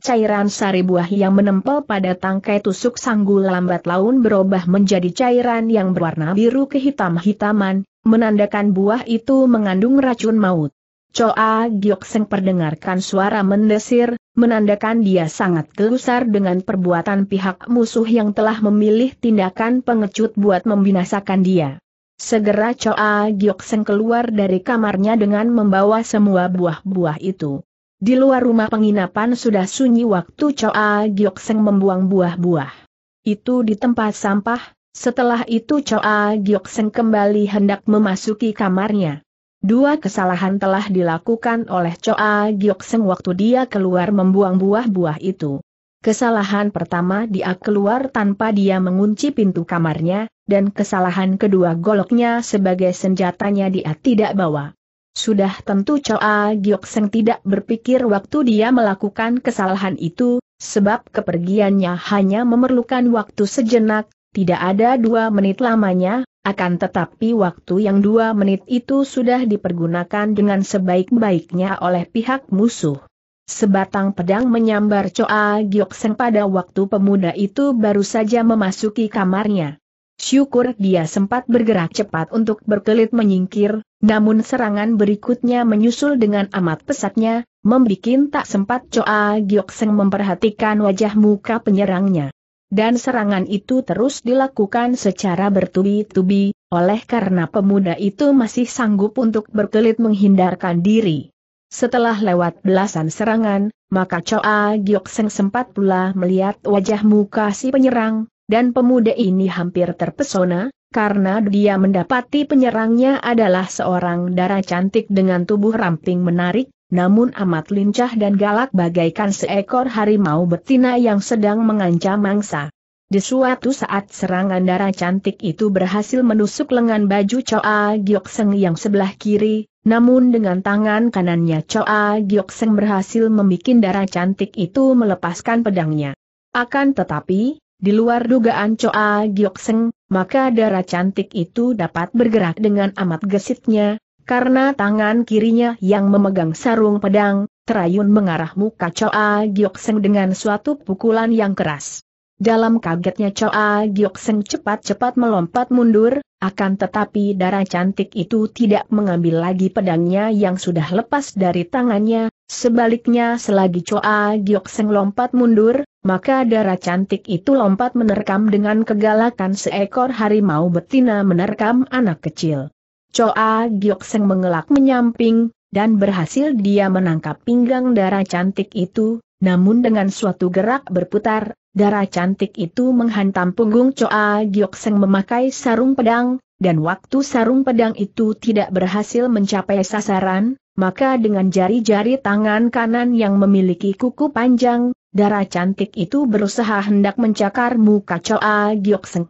Cairan sari buah yang menempel pada tangkai tusuk sanggul lambat laun berubah menjadi cairan yang berwarna biru kehitam-hitaman, menandakan buah itu mengandung racun maut. Choa Giok Seng perdengarkan suara mendesir, menandakan dia sangat gelusar dengan perbuatan pihak musuh yang telah memilih tindakan pengecut buat membinasakan dia. Segera Choa Giok Seng keluar dari kamarnya dengan membawa semua buah-buah itu. Di luar rumah penginapan sudah sunyi waktu Choa Giok Seng membuang buah-buah. Itu di tempat sampah, setelah itu Choa Giok Seng kembali hendak memasuki kamarnya. Dua kesalahan telah dilakukan oleh Choa Seng waktu dia keluar membuang buah-buah itu. Kesalahan pertama dia keluar tanpa dia mengunci pintu kamarnya, dan kesalahan kedua goloknya sebagai senjatanya dia tidak bawa. Sudah tentu Choa Seng tidak berpikir waktu dia melakukan kesalahan itu, sebab kepergiannya hanya memerlukan waktu sejenak, tidak ada dua menit lamanya, akan tetapi waktu yang dua menit itu sudah dipergunakan dengan sebaik-baiknya oleh pihak musuh. Sebatang pedang menyambar Choa Seng pada waktu pemuda itu baru saja memasuki kamarnya. Syukur dia sempat bergerak cepat untuk berkelit menyingkir, namun serangan berikutnya menyusul dengan amat pesatnya, membuat tak sempat Choa Gioksen memperhatikan wajah muka penyerangnya dan serangan itu terus dilakukan secara bertubi-tubi, oleh karena pemuda itu masih sanggup untuk berkelit menghindarkan diri. Setelah lewat belasan serangan, maka Choa Giok Seng sempat pula melihat wajah muka si penyerang, dan pemuda ini hampir terpesona, karena dia mendapati penyerangnya adalah seorang darah cantik dengan tubuh ramping menarik, namun amat lincah dan galak bagaikan seekor harimau betina yang sedang mengancam mangsa. Di suatu saat serangan darah cantik itu berhasil menusuk lengan baju Choa Giok Seng yang sebelah kiri, namun dengan tangan kanannya Choa Giok Seng berhasil membuat darah cantik itu melepaskan pedangnya. Akan tetapi, di luar dugaan Choa Giok Seng, maka darah cantik itu dapat bergerak dengan amat gesitnya, karena tangan kirinya yang memegang sarung pedang, terayun mengarah muka Choa Gyokseng dengan suatu pukulan yang keras. Dalam kagetnya Choa Gyokseng cepat-cepat melompat mundur, akan tetapi darah cantik itu tidak mengambil lagi pedangnya yang sudah lepas dari tangannya, sebaliknya selagi Choa Gyokseng lompat mundur, maka darah cantik itu lompat menerkam dengan kegalakan seekor harimau betina menerkam anak kecil. Choa Giok Seng mengelak menyamping, dan berhasil dia menangkap pinggang darah cantik itu, namun dengan suatu gerak berputar, darah cantik itu menghantam punggung Choa Giok Seng memakai sarung pedang, dan waktu sarung pedang itu tidak berhasil mencapai sasaran, maka dengan jari-jari tangan kanan yang memiliki kuku panjang, darah cantik itu berusaha hendak mencakar muka Choa Giok Seng.